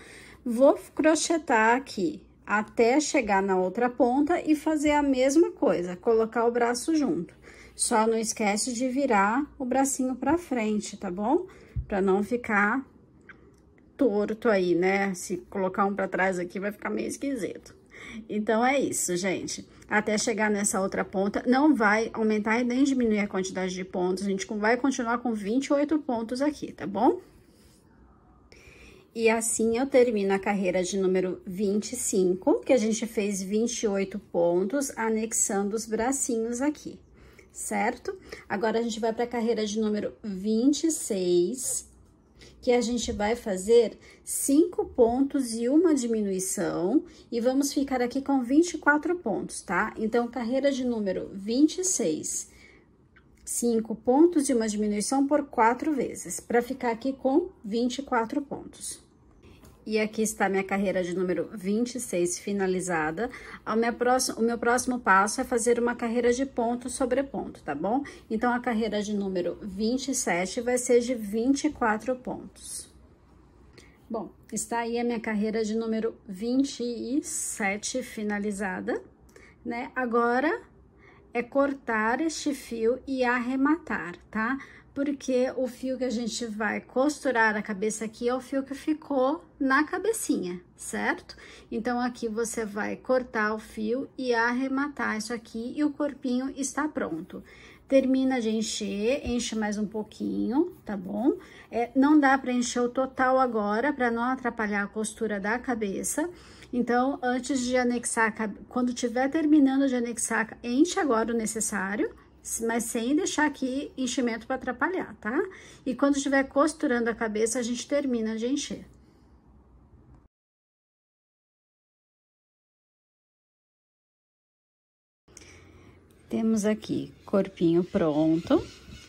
Vou crochetar aqui até chegar na outra ponta e fazer a mesma coisa, colocar o braço junto. Só não esquece de virar o bracinho pra frente, tá bom? Pra não ficar torto aí, né? Se colocar um pra trás aqui, vai ficar meio esquisito. Então, é isso, gente. Até chegar nessa outra ponta, não vai aumentar e nem diminuir a quantidade de pontos. A gente vai continuar com 28 pontos aqui, tá bom? E assim eu termino a carreira de número 25, que a gente fez 28 pontos, anexando os bracinhos aqui, certo? Agora, a gente vai para a carreira de número 26, que a gente vai fazer cinco pontos e uma diminuição, e vamos ficar aqui com 24 pontos, tá? Então, carreira de número 26, cinco pontos e uma diminuição por quatro vezes, para ficar aqui com 24 pontos. E aqui está minha carreira de número 26 finalizada. O meu, próximo, o meu próximo passo é fazer uma carreira de ponto sobre ponto, tá bom? Então, a carreira de número 27 vai ser de 24 pontos. Bom, está aí a minha carreira de número 27 finalizada, né? Agora, é cortar este fio e arrematar, tá? porque o fio que a gente vai costurar a cabeça aqui é o fio que ficou na cabecinha, certo? Então, aqui você vai cortar o fio e arrematar isso aqui e o corpinho está pronto. Termina de encher, enche mais um pouquinho, tá bom? É, não dá para encher o total agora, para não atrapalhar a costura da cabeça. Então, antes de anexar, quando tiver terminando de anexar, enche agora o necessário, mas sem deixar aqui enchimento para atrapalhar, tá? E quando estiver costurando a cabeça, a gente termina de encher. Temos aqui corpinho pronto,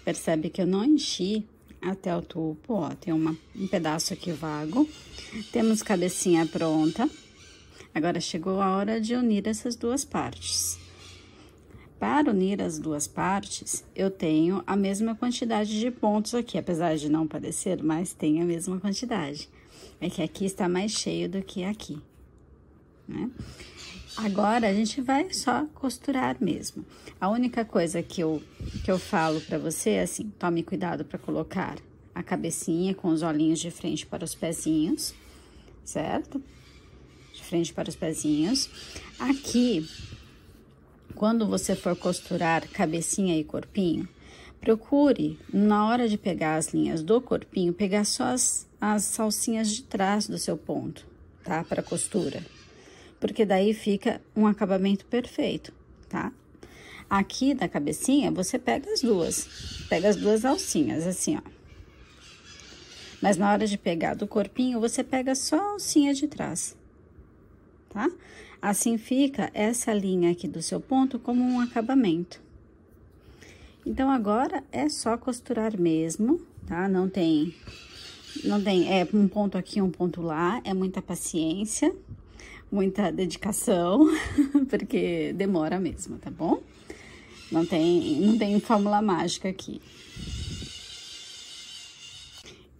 percebe que eu não enchi até o tubo, ó, tem uma, um pedaço aqui vago. Temos cabecinha pronta. Agora, chegou a hora de unir essas duas partes. Para unir as duas partes, eu tenho a mesma quantidade de pontos aqui, apesar de não parecer, mas tem a mesma quantidade. É que aqui está mais cheio do que aqui, né? Agora, a gente vai só costurar mesmo. A única coisa que eu, que eu falo para você é assim, tome cuidado para colocar a cabecinha com os olhinhos de frente para os pezinhos, certo? De frente para os pezinhos. Aqui, quando você for costurar cabecinha e corpinho, procure, na hora de pegar as linhas do corpinho, pegar só as, as salsinhas de trás do seu ponto, tá? Para costura. Porque daí fica um acabamento perfeito, tá? Aqui da cabecinha, você pega as duas. Pega as duas alcinhas, assim, ó. Mas na hora de pegar do corpinho, você pega só a alcinha de trás, tá? Assim fica essa linha aqui do seu ponto como um acabamento. Então, agora é só costurar mesmo, tá? Não tem, não tem, é um ponto aqui, um ponto lá, é muita paciência, muita dedicação, porque demora mesmo, tá bom? Não tem, não tem fórmula mágica aqui.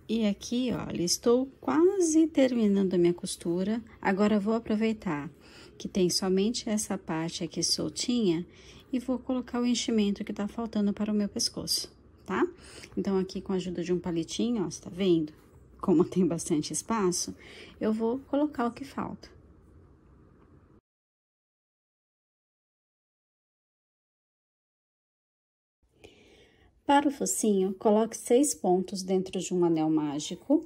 E aqui, olha, estou quase terminando a minha costura. Agora, vou aproveitar que tem somente essa parte aqui soltinha, e vou colocar o enchimento que tá faltando para o meu pescoço, tá? Então, aqui com a ajuda de um palitinho, ó, você tá vendo? Como tem bastante espaço, eu vou colocar o que falta. Para o focinho, coloque seis pontos dentro de um anel mágico,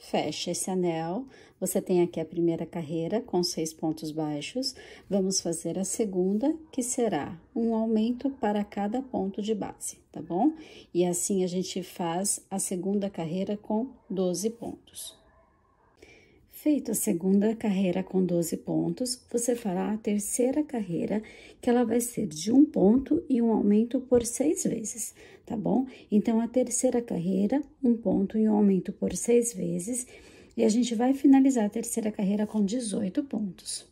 fecha esse anel, você tem aqui a primeira carreira com seis pontos baixos. Vamos fazer a segunda, que será um aumento para cada ponto de base, tá bom? E assim a gente faz a segunda carreira com 12 pontos. Feito a segunda carreira com 12 pontos, você fará a terceira carreira, que ela vai ser de um ponto e um aumento por seis vezes, tá bom? Então, a terceira carreira, um ponto e um aumento por seis vezes, e a gente vai finalizar a terceira carreira com 18 pontos.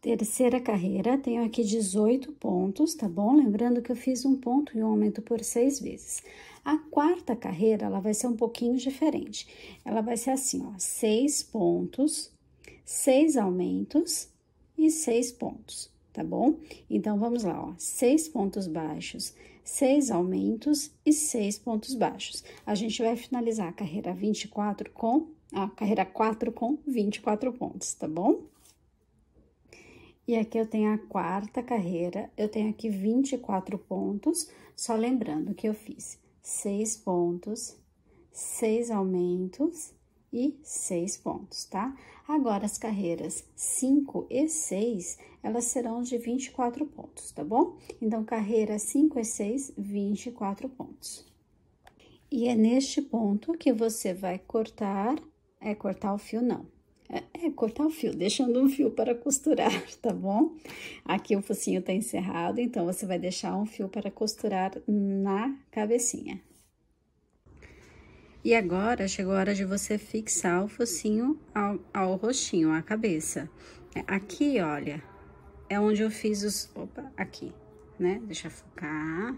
Terceira carreira, tenho aqui 18 pontos, tá bom? Lembrando que eu fiz um ponto e um aumento por seis vezes. A quarta carreira, ela vai ser um pouquinho diferente. Ela vai ser assim, ó, seis pontos, seis aumentos e seis pontos, tá bom? Então, vamos lá, ó, seis pontos baixos, seis aumentos e seis pontos baixos. A gente vai finalizar a carreira 24 com a carreira 4 com 24 pontos, tá bom? E aqui eu tenho a quarta carreira, eu tenho aqui 24 pontos, só lembrando que eu fiz 6 pontos, 6 aumentos e 6 pontos, tá? Agora, as carreiras 5 e 6, elas serão de 24 pontos, tá bom? Então, carreira 5 e 6, 24 pontos. E é neste ponto que você vai cortar é cortar o fio, não. É, é, cortar o fio, deixando um fio para costurar, tá bom? Aqui o focinho tá encerrado, então você vai deixar um fio para costurar na cabecinha. E agora, chegou a hora de você fixar o focinho ao, ao rostinho, à cabeça. É, aqui, olha, é onde eu fiz os... Opa, aqui, né? Deixa eu focar.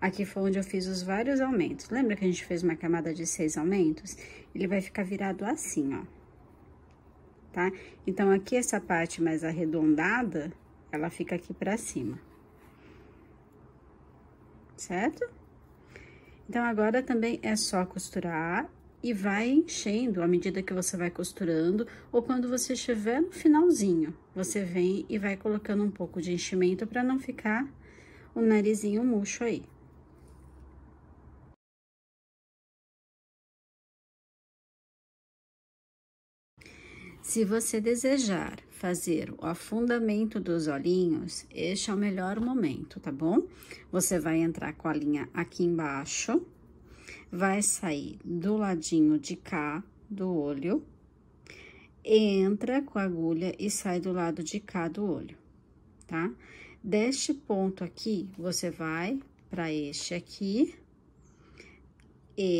Aqui foi onde eu fiz os vários aumentos. Lembra que a gente fez uma camada de seis aumentos? ele vai ficar virado assim, ó. Tá? Então, aqui essa parte mais arredondada, ela fica aqui pra cima. Certo? Então, agora também é só costurar e vai enchendo à medida que você vai costurando, ou quando você estiver no finalzinho, você vem e vai colocando um pouco de enchimento para não ficar o narizinho murcho aí. Se você desejar fazer o afundamento dos olhinhos, este é o melhor momento, tá bom? Você vai entrar com a linha aqui embaixo, vai sair do ladinho de cá do olho, entra com a agulha e sai do lado de cá do olho, tá? Deste ponto aqui, você vai para este aqui,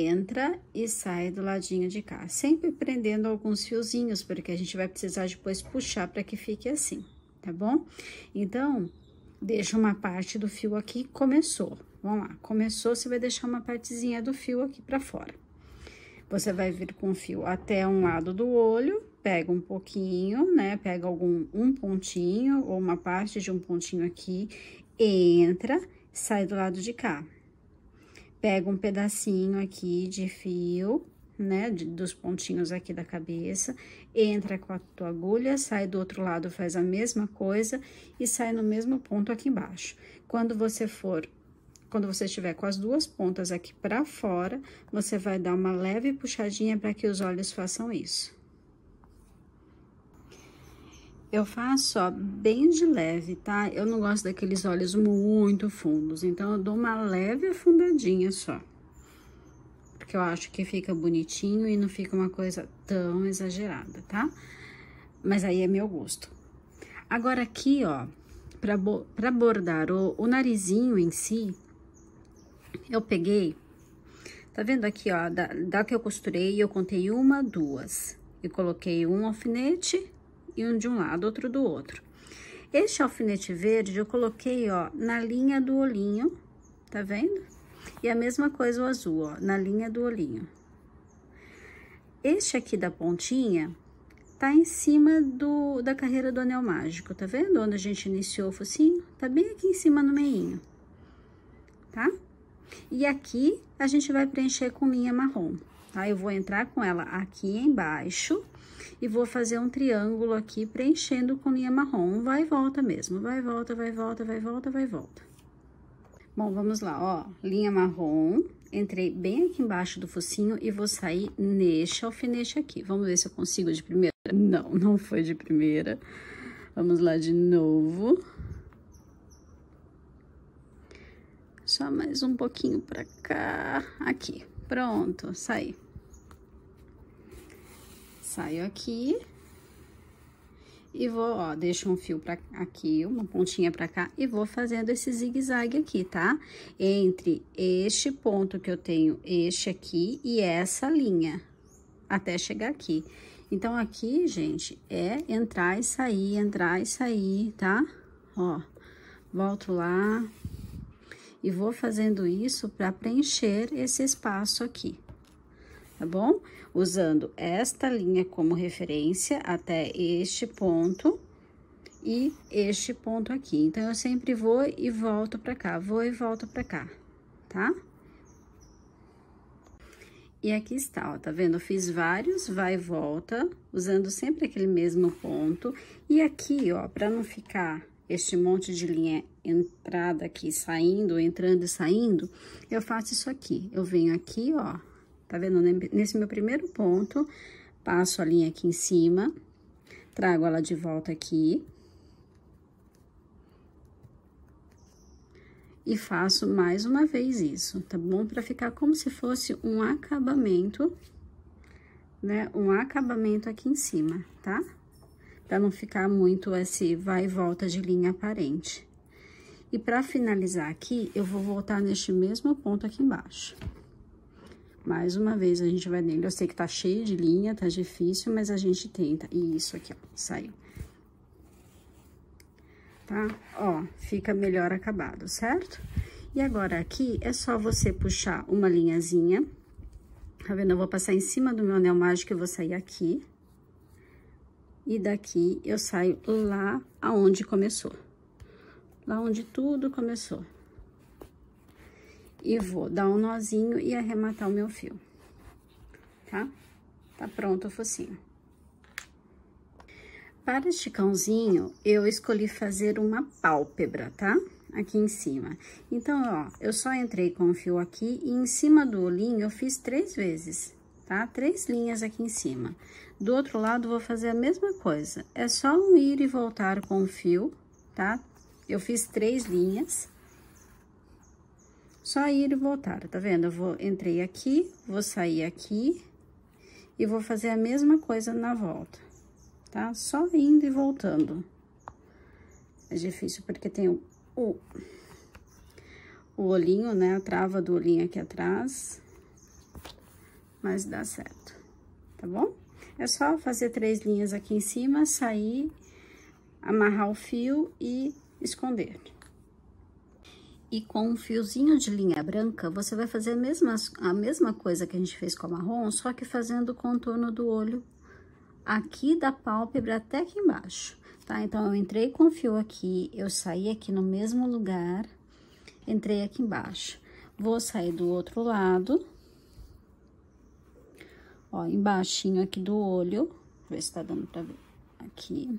entra e sai do ladinho de cá, sempre prendendo alguns fiozinhos, porque a gente vai precisar depois puxar para que fique assim, tá bom? Então, deixa uma parte do fio aqui, começou. Vamos lá, começou, você vai deixar uma partezinha do fio aqui para fora. Você vai vir com o fio até um lado do olho, pega um pouquinho, né? Pega algum um pontinho ou uma parte de um pontinho aqui, entra, sai do lado de cá pego um pedacinho aqui de fio, né, de, dos pontinhos aqui da cabeça, entra com a tua agulha, sai do outro lado, faz a mesma coisa e sai no mesmo ponto aqui embaixo. Quando você for, quando você estiver com as duas pontas aqui para fora, você vai dar uma leve puxadinha para que os olhos façam isso. Eu faço, ó, bem de leve, tá? Eu não gosto daqueles olhos muito fundos, então eu dou uma leve afundadinha só. Porque eu acho que fica bonitinho e não fica uma coisa tão exagerada, tá? Mas aí é meu gosto. Agora aqui, ó, pra, bo pra bordar o, o narizinho em si, eu peguei, tá vendo aqui, ó, da, da que eu costurei, eu contei uma, duas. E coloquei um alfinete e um de um lado, outro do outro. Este alfinete verde eu coloquei, ó, na linha do olhinho, tá vendo? E a mesma coisa o azul, ó, na linha do olhinho. Este aqui da pontinha tá em cima do, da carreira do anel mágico, tá vendo? Onde a gente iniciou o focinho, tá bem aqui em cima no meinho, tá? E aqui a gente vai preencher com linha marrom, tá? Eu vou entrar com ela aqui embaixo e vou fazer um triângulo aqui, preenchendo com linha marrom. Vai e volta mesmo, vai e volta, vai e volta, vai e volta, vai e volta. Bom, vamos lá, ó, linha marrom, entrei bem aqui embaixo do focinho e vou sair neste alfinete aqui. Vamos ver se eu consigo de primeira. Não, não foi de primeira. Vamos lá de novo. Só mais um pouquinho pra cá. Aqui, pronto, saí. Saio aqui. E vou, ó, deixo um fio pra aqui, uma pontinha pra cá, e vou fazendo esse zigue-zague aqui, tá? Entre este ponto que eu tenho, este aqui, e essa linha, até chegar aqui. Então, aqui, gente, é entrar e sair, entrar e sair, tá? Ó, volto lá e vou fazendo isso para preencher esse espaço aqui, tá bom? usando esta linha como referência até este ponto e este ponto aqui. Então, eu sempre vou e volto pra cá, vou e volto pra cá, tá? E aqui está, ó, tá vendo? Eu fiz vários vai e volta, usando sempre aquele mesmo ponto. E aqui, ó, pra não ficar este monte de linha entrada aqui, saindo, entrando e saindo, eu faço isso aqui. Eu venho aqui, ó, Tá vendo? Nesse meu primeiro ponto, passo a linha aqui em cima, trago ela de volta aqui. E faço mais uma vez isso, tá bom? Pra ficar como se fosse um acabamento, né? Um acabamento aqui em cima, tá? Pra não ficar muito esse vai e volta de linha aparente. E pra finalizar aqui, eu vou voltar neste mesmo ponto aqui embaixo. Mais uma vez, a gente vai nele. Eu sei que tá cheio de linha, tá difícil, mas a gente tenta. E isso aqui, ó, saiu. Tá? Ó, fica melhor acabado, certo? E agora, aqui, é só você puxar uma linhazinha. Tá vendo? Eu vou passar em cima do meu anel mágico e vou sair aqui. E daqui, eu saio lá aonde começou. Lá onde tudo começou e vou dar um nozinho e arrematar o meu fio, tá? Tá pronto o focinho. Para este cãozinho, eu escolhi fazer uma pálpebra, tá? Aqui em cima. Então, ó, eu só entrei com o fio aqui e em cima do olhinho eu fiz três vezes, tá? Três linhas aqui em cima. Do outro lado, vou fazer a mesma coisa. É só um ir e voltar com o fio, tá? Eu fiz três linhas só ir e voltar, tá vendo? Eu vou, entrei aqui, vou sair aqui e vou fazer a mesma coisa na volta, tá? Só indo e voltando. É difícil porque tem o, o, o olhinho, né? A trava do olhinho aqui atrás, mas dá certo, tá bom? É só fazer três linhas aqui em cima, sair, amarrar o fio e esconder e com um fiozinho de linha branca, você vai fazer a mesma, a mesma coisa que a gente fez com o marrom, só que fazendo o contorno do olho aqui da pálpebra até aqui embaixo, tá? Então, eu entrei com o fio aqui, eu saí aqui no mesmo lugar, entrei aqui embaixo. Vou sair do outro lado, ó, embaixinho aqui do olho, ver se tá dando pra ver, aqui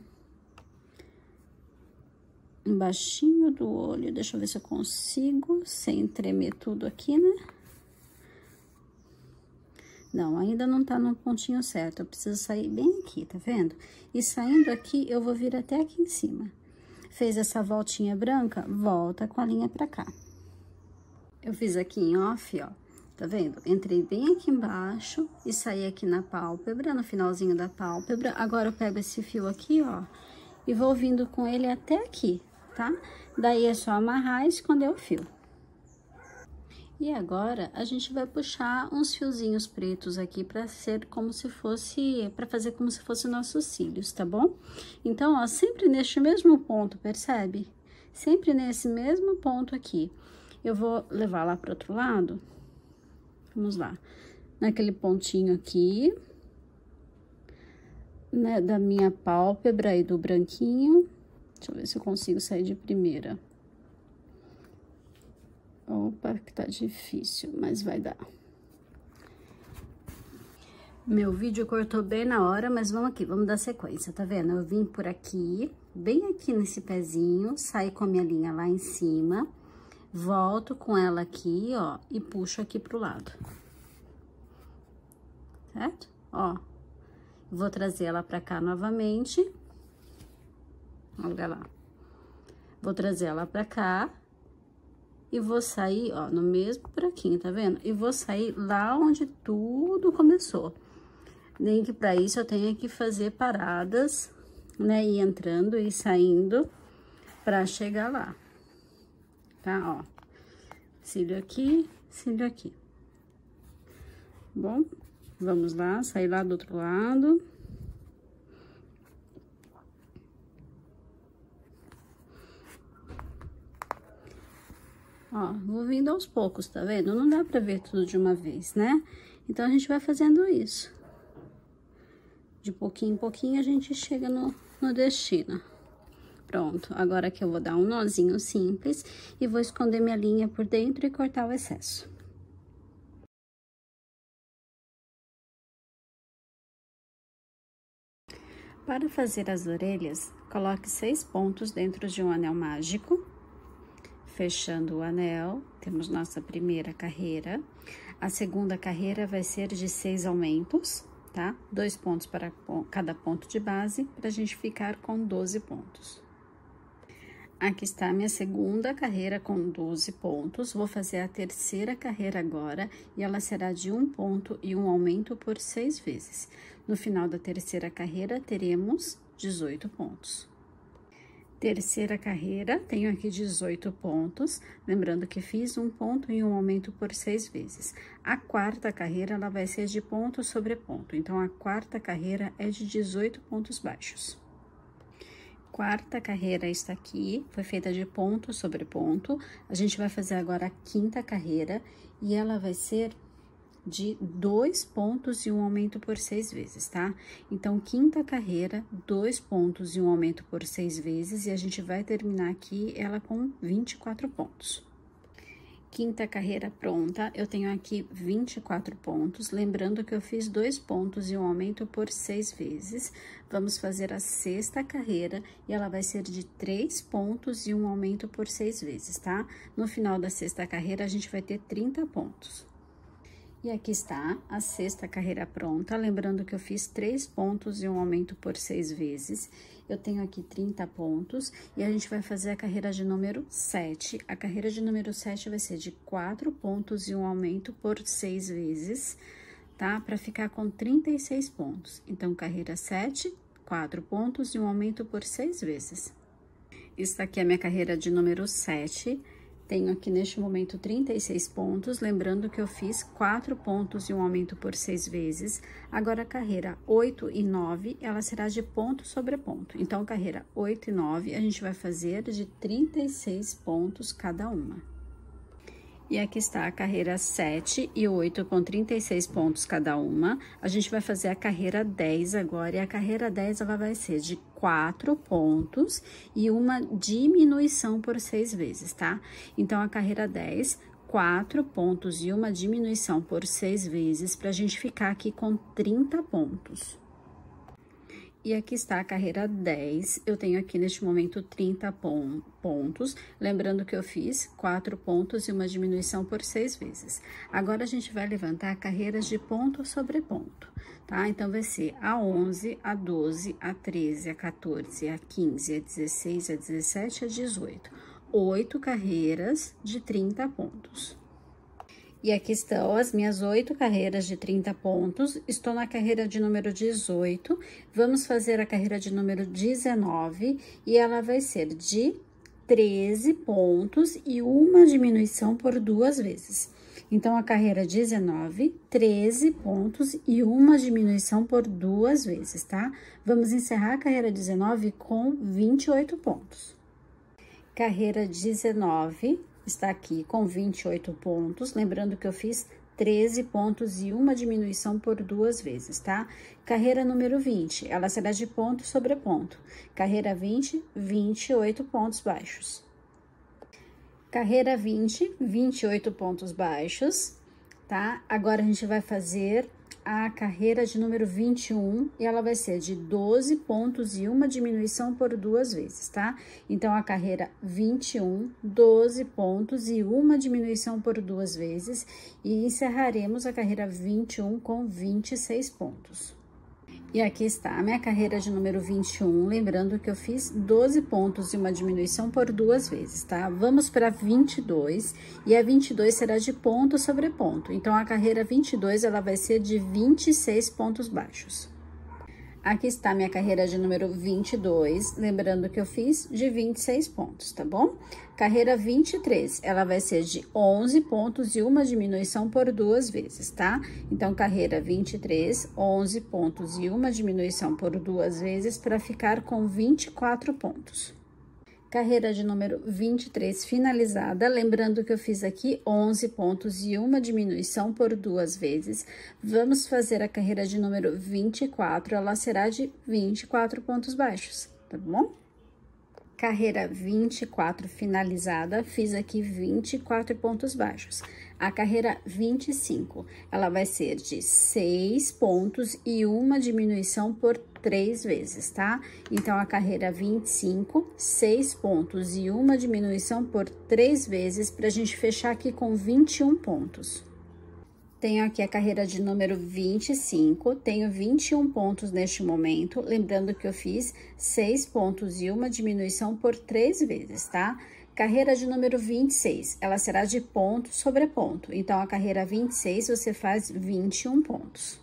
embaixinho do olho. Deixa eu ver se eu consigo, sem tremer tudo aqui, né? Não, ainda não tá no pontinho certo, eu preciso sair bem aqui, tá vendo? E saindo aqui, eu vou vir até aqui em cima. Fez essa voltinha branca, volta com a linha pra cá. Eu fiz aqui em off, ó, tá vendo? Entrei bem aqui embaixo e saí aqui na pálpebra, no finalzinho da pálpebra. Agora, eu pego esse fio aqui, ó, e vou vindo com ele até aqui, tá? Daí é só amarrar e esconder o fio. E agora, a gente vai puxar uns fiozinhos pretos aqui para ser como se fosse, para fazer como se fosse nossos cílios, tá bom? Então, ó, sempre neste mesmo ponto, percebe? Sempre nesse mesmo ponto aqui. Eu vou levar lá pro outro lado. Vamos lá. Naquele pontinho aqui, né, da minha pálpebra e do branquinho. Deixa eu ver se eu consigo sair de primeira. Opa, que tá difícil, mas vai dar. Meu vídeo cortou bem na hora, mas vamos aqui, vamos dar sequência, tá vendo? Eu vim por aqui, bem aqui nesse pezinho, saio com a minha linha lá em cima, volto com ela aqui, ó, e puxo aqui pro lado. Certo? Ó, vou trazer ela pra cá novamente, Olha lá. Vou trazer ela pra cá. E vou sair, ó, no mesmo buraquinho, tá vendo? E vou sair lá onde tudo começou. Nem que pra isso eu tenha que fazer paradas, né? E entrando e saindo pra chegar lá. Tá, ó. Cílio aqui, cílio aqui. Bom, vamos lá, sair lá do outro lado. Ó, vou vindo aos poucos, tá vendo? Não dá pra ver tudo de uma vez, né? Então, a gente vai fazendo isso. De pouquinho em pouquinho, a gente chega no, no destino. Pronto, agora que eu vou dar um nozinho simples e vou esconder minha linha por dentro e cortar o excesso. Para fazer as orelhas, coloque seis pontos dentro de um anel mágico Fechando o anel, temos nossa primeira carreira. A segunda carreira vai ser de seis aumentos, tá? Dois pontos para cada ponto de base, para a gente ficar com 12 pontos. Aqui está a minha segunda carreira com 12 pontos. Vou fazer a terceira carreira agora e ela será de um ponto e um aumento por seis vezes. No final da terceira carreira, teremos 18 pontos. Terceira carreira, tenho aqui 18 pontos, lembrando que fiz um ponto e um aumento por seis vezes. A quarta carreira, ela vai ser de ponto sobre ponto, então, a quarta carreira é de 18 pontos baixos. Quarta carreira está aqui, foi feita de ponto sobre ponto. A gente vai fazer agora a quinta carreira e ela vai ser de dois pontos e um aumento por seis vezes, tá? Então, quinta carreira, dois pontos e um aumento por seis vezes, e a gente vai terminar aqui ela com 24 pontos. Quinta carreira pronta, eu tenho aqui 24 pontos, lembrando que eu fiz dois pontos e um aumento por seis vezes. Vamos fazer a sexta carreira e ela vai ser de três pontos e um aumento por seis vezes, tá? No final da sexta carreira, a gente vai ter 30 pontos. E aqui está a sexta carreira pronta, lembrando que eu fiz três pontos e um aumento por seis vezes. Eu tenho aqui 30 pontos e a gente vai fazer a carreira de número 7. A carreira de número 7 vai ser de quatro pontos e um aumento por seis vezes, tá? Para ficar com 36 pontos. Então, carreira 7, quatro pontos e um aumento por seis vezes. Está aqui é a minha carreira de número 7. Tenho aqui neste momento 36 pontos, lembrando que eu fiz 4 pontos e um aumento por 6 vezes. Agora, a carreira 8 e 9, ela será de ponto sobre ponto. Então, carreira 8 e 9, a gente vai fazer de 36 pontos cada uma. E aqui está a carreira 7 e 8 com 36 pontos cada uma. A gente vai fazer a carreira 10 agora, e a carreira 10 ela vai ser de 4 pontos e uma diminuição por 6 vezes, tá? Então, a carreira 10 4 pontos e uma diminuição por 6 vezes, para a gente ficar aqui com 30 pontos. E aqui está a carreira 10, eu tenho aqui neste momento 30 pon pontos, lembrando que eu fiz 4 pontos e uma diminuição por 6 vezes. Agora, a gente vai levantar carreiras de ponto sobre ponto, tá? Então, vai ser a 11, a 12, a 13, a 14, a 15, a 16, a 17, a 18. 8 carreiras de 30 pontos. E aqui estão as minhas oito carreiras de 30 pontos. Estou na carreira de número 18. Vamos fazer a carreira de número 19 e ela vai ser de 13 pontos e uma diminuição por duas vezes. Então, a carreira 19, 13 pontos e uma diminuição por duas vezes, tá? Vamos encerrar a carreira 19 com 28 pontos. Carreira 19, está aqui com 28 pontos. Lembrando que eu fiz 13 pontos e uma diminuição por duas vezes, tá? Carreira número 20, ela será de ponto sobre ponto. Carreira 20, 28 pontos baixos. Carreira 20, 28 pontos baixos, tá? Agora, a gente vai fazer a carreira de número 21 e ela vai ser de 12 pontos e uma diminuição por duas vezes, tá? Então, a carreira 21, 12 pontos e uma diminuição por duas vezes e encerraremos a carreira 21 com 26 pontos. E aqui está a minha carreira de número 21, lembrando que eu fiz 12 pontos e uma diminuição por duas vezes, tá? Vamos para 22, e a 22 será de ponto sobre ponto. Então, a carreira 22, ela vai ser de 26 pontos baixos. Aqui está minha carreira de número 22, lembrando que eu fiz de 26 pontos, tá bom? Carreira 23, ela vai ser de 11 pontos e uma diminuição por duas vezes, tá? Então, carreira 23, 11 pontos e uma diminuição por duas vezes para ficar com 24 pontos. Carreira de número 23 finalizada, lembrando que eu fiz aqui 11 pontos e uma diminuição por duas vezes. Vamos fazer a carreira de número 24, ela será de 24 pontos baixos, tá bom? Carreira 24 finalizada, fiz aqui 24 pontos baixos. A carreira 25, ela vai ser de 6 pontos e uma diminuição por 3 vezes, tá? Então, a carreira 25, 6 pontos e uma diminuição por 3 vezes, pra gente fechar aqui com 21 pontos. Tenho aqui a carreira de número 25, tenho 21 pontos neste momento, lembrando que eu fiz 6 pontos e uma diminuição por 3 vezes, tá? Tá? Carreira de número 26, ela será de ponto sobre ponto. Então, a carreira 26, você faz 21 pontos.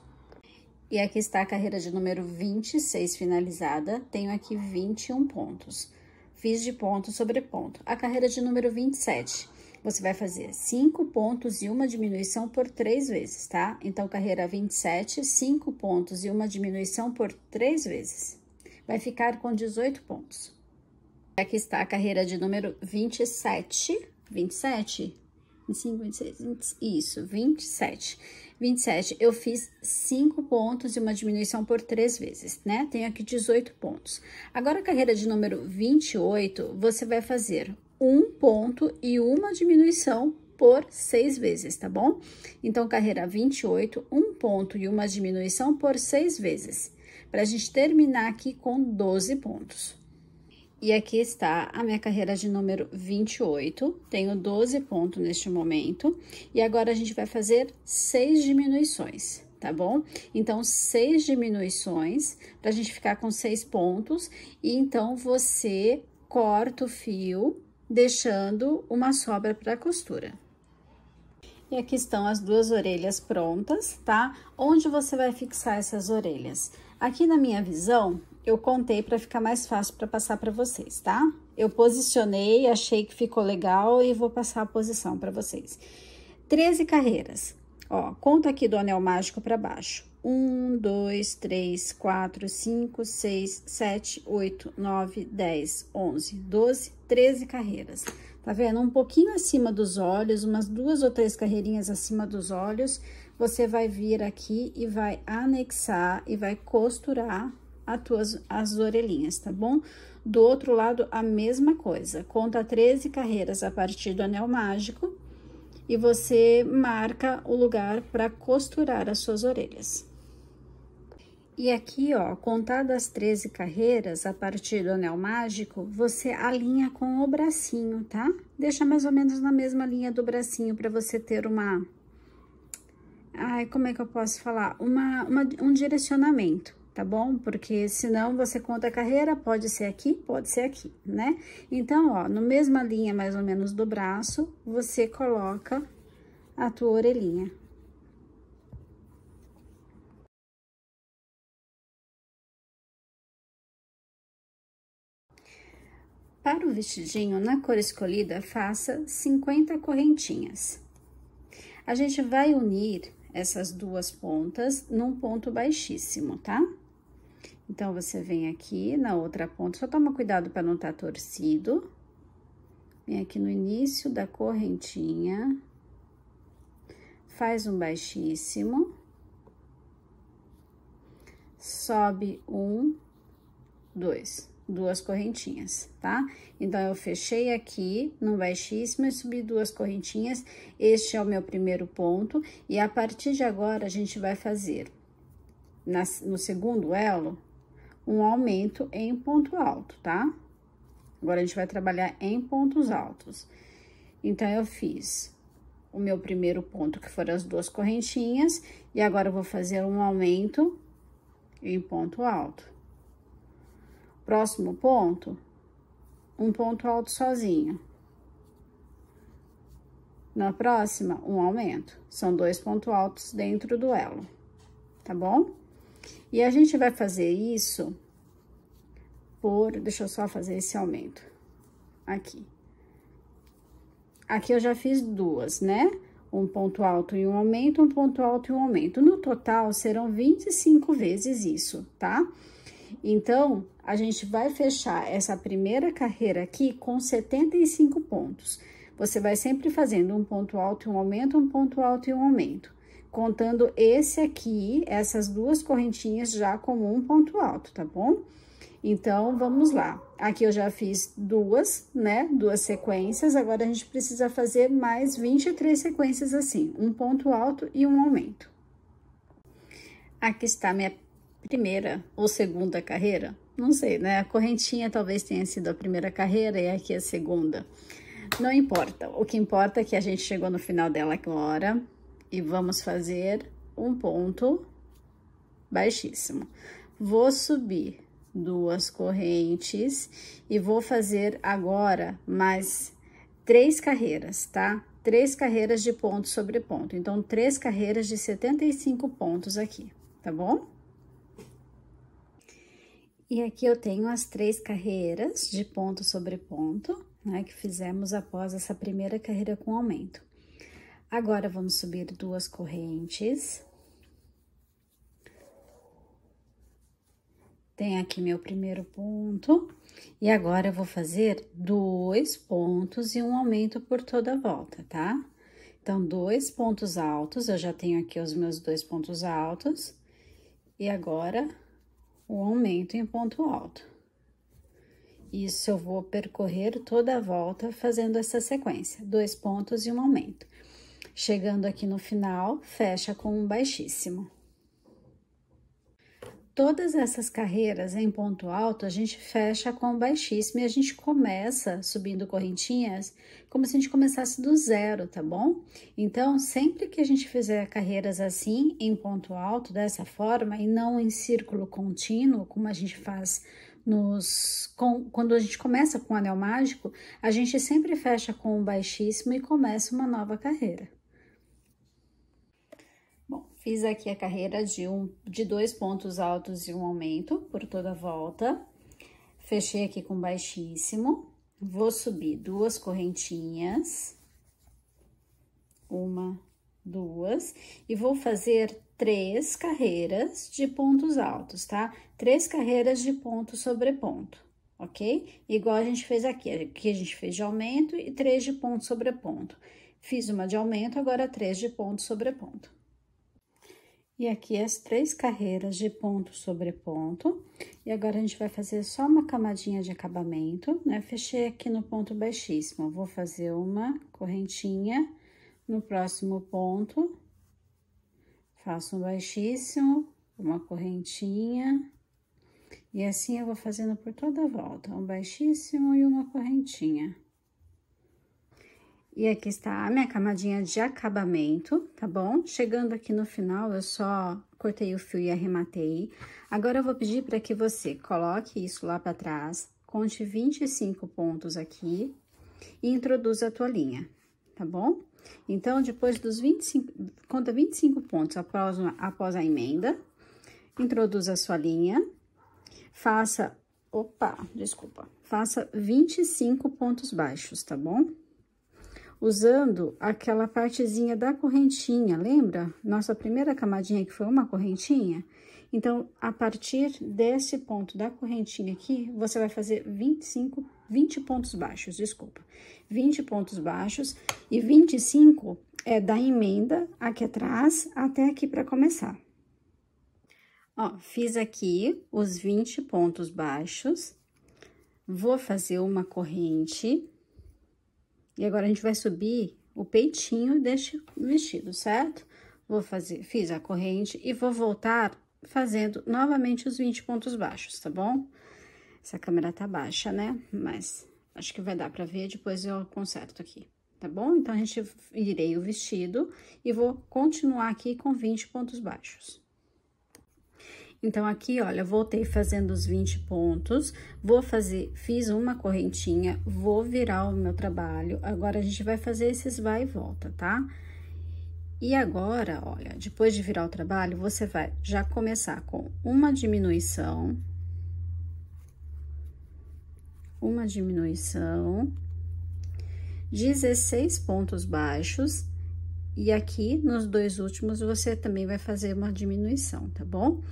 E aqui está a carreira de número 26 finalizada, tenho aqui 21 pontos. Fiz de ponto sobre ponto. A carreira de número 27, você vai fazer 5 pontos e uma diminuição por 3 vezes, tá? Então, carreira 27, 5 pontos e uma diminuição por 3 vezes. Vai ficar com 18 pontos. Aqui está a carreira de número 27, 27, 25, 26, 20, isso, 27. 27, eu fiz 5 pontos e uma diminuição por 3 vezes, né? Tenho aqui 18 pontos. Agora, a carreira de número 28, você vai fazer um ponto e uma diminuição por 6 vezes, tá bom? Então, carreira 28, um ponto e uma diminuição por 6 vezes, para a gente terminar aqui com 12 pontos. E aqui está a minha carreira de número 28, tenho 12 pontos neste momento, e agora a gente vai fazer seis diminuições, tá bom? Então, seis diminuições, para a gente ficar com seis pontos, e então você corta o fio, deixando uma sobra para costura. E aqui estão as duas orelhas prontas, tá? Onde você vai fixar essas orelhas? Aqui na minha visão, eu contei para ficar mais fácil para passar para vocês, tá? Eu posicionei, achei que ficou legal e vou passar a posição para vocês. 13 carreiras. Ó, conta aqui do anel mágico para baixo. 1, 2, 3, 4, 5, 6, 7, 8, 9, 10, 11, 12, 13 carreiras. Tá vendo? Um pouquinho acima dos olhos, umas duas ou três carreirinhas acima dos olhos, você vai vir aqui e vai anexar e vai costurar as tuas as orelhinhas, tá bom? Do outro lado, a mesma coisa. Conta 13 carreiras a partir do anel mágico e você marca o lugar para costurar as suas orelhas. E aqui, ó, contadas 13 carreiras a partir do anel mágico, você alinha com o bracinho, tá? Deixa mais ou menos na mesma linha do bracinho para você ter uma... Ai, como é que eu posso falar? Uma, uma, um direcionamento tá bom? Porque senão você conta a carreira, pode ser aqui, pode ser aqui, né? Então, ó, no mesma linha mais ou menos do braço, você coloca a tua orelhinha. Para o vestidinho, na cor escolhida, faça 50 correntinhas. A gente vai unir essas duas pontas num ponto baixíssimo, tá? Então, você vem aqui na outra ponta, só toma cuidado para não estar tá torcido. Vem aqui no início da correntinha, faz um baixíssimo, sobe um, dois, duas correntinhas, tá? Então, eu fechei aqui no baixíssimo e subi duas correntinhas, este é o meu primeiro ponto, e a partir de agora, a gente vai fazer, na, no segundo elo, um aumento em ponto alto, tá? Agora, a gente vai trabalhar em pontos altos. Então, eu fiz o meu primeiro ponto, que foram as duas correntinhas, e agora eu vou fazer um aumento em ponto alto. Próximo ponto, um ponto alto sozinho. Na próxima, um aumento. São dois pontos altos dentro do elo, tá bom? E a gente vai fazer isso por... Deixa eu só fazer esse aumento. Aqui. Aqui eu já fiz duas, né? Um ponto alto e um aumento, um ponto alto e um aumento. No total, serão 25 vezes isso, tá? Então, a gente vai fechar essa primeira carreira aqui com 75 pontos. Você vai sempre fazendo um ponto alto e um aumento, um ponto alto e um aumento contando esse aqui, essas duas correntinhas já como um ponto alto, tá bom? Então, vamos lá. Aqui eu já fiz duas, né? Duas sequências, agora a gente precisa fazer mais 23 sequências assim, um ponto alto e um aumento. Aqui está minha primeira ou segunda carreira, não sei, né? A correntinha talvez tenha sido a primeira carreira e aqui a segunda. Não importa, o que importa é que a gente chegou no final dela agora, e vamos fazer um ponto baixíssimo. Vou subir duas correntes e vou fazer agora mais três carreiras, tá? Três carreiras de ponto sobre ponto. Então, três carreiras de 75 pontos aqui, tá bom? E aqui eu tenho as três carreiras de ponto sobre ponto, né, que fizemos após essa primeira carreira com aumento. Agora, vamos subir duas correntes. Tem aqui meu primeiro ponto. E agora, eu vou fazer dois pontos e um aumento por toda a volta, tá? Então, dois pontos altos, eu já tenho aqui os meus dois pontos altos. E agora, o aumento em ponto alto. Isso eu vou percorrer toda a volta fazendo essa sequência, dois pontos e um aumento. Chegando aqui no final, fecha com um baixíssimo. Todas essas carreiras em ponto alto, a gente fecha com um baixíssimo e a gente começa subindo correntinhas como se a gente começasse do zero, tá bom? Então, sempre que a gente fizer carreiras assim, em ponto alto, dessa forma, e não em círculo contínuo, como a gente faz nos, com, quando a gente começa com o anel mágico, a gente sempre fecha com um baixíssimo e começa uma nova carreira. Fiz aqui a carreira de, um, de dois pontos altos e um aumento por toda a volta. Fechei aqui com baixíssimo. Vou subir duas correntinhas. Uma, duas. E vou fazer três carreiras de pontos altos, tá? Três carreiras de ponto sobre ponto, ok? Igual a gente fez aqui. Aqui a gente fez de aumento e três de ponto sobre ponto. Fiz uma de aumento, agora três de ponto sobre ponto. E aqui as três carreiras de ponto sobre ponto. E agora, a gente vai fazer só uma camadinha de acabamento, né? Fechei aqui no ponto baixíssimo. Vou fazer uma correntinha no próximo ponto. Faço um baixíssimo, uma correntinha. E assim, eu vou fazendo por toda a volta. Um baixíssimo e uma correntinha. E aqui está a minha camadinha de acabamento, tá bom? Chegando aqui no final, eu só cortei o fio e arrematei. Agora, eu vou pedir para que você coloque isso lá para trás, conte 25 pontos aqui e introduza a tua linha, tá bom? Então, depois dos 25, conta 25 pontos após, após a emenda, introduza a sua linha, faça, opa, desculpa, faça 25 pontos baixos, tá bom? usando aquela partezinha da correntinha, lembra? Nossa primeira camadinha que foi uma correntinha? Então, a partir desse ponto da correntinha aqui, você vai fazer 25, 20 pontos baixos, desculpa. 20 pontos baixos e 25 é da emenda aqui atrás até aqui para começar. Ó, fiz aqui os 20 pontos baixos, vou fazer uma corrente e agora, a gente vai subir o peitinho deste vestido, certo? Vou fazer, fiz a corrente e vou voltar fazendo novamente os 20 pontos baixos, tá bom? Essa câmera tá baixa, né? Mas acho que vai dar pra ver, depois eu conserto aqui, tá bom? Então, a gente irei o vestido e vou continuar aqui com 20 pontos baixos. Então, aqui, olha, voltei fazendo os 20 pontos, vou fazer, fiz uma correntinha, vou virar o meu trabalho. Agora, a gente vai fazer esses vai e volta, tá? E agora, olha, depois de virar o trabalho, você vai já começar com uma diminuição, uma diminuição, 16 pontos baixos, e aqui nos dois últimos você também vai fazer uma diminuição, tá bom?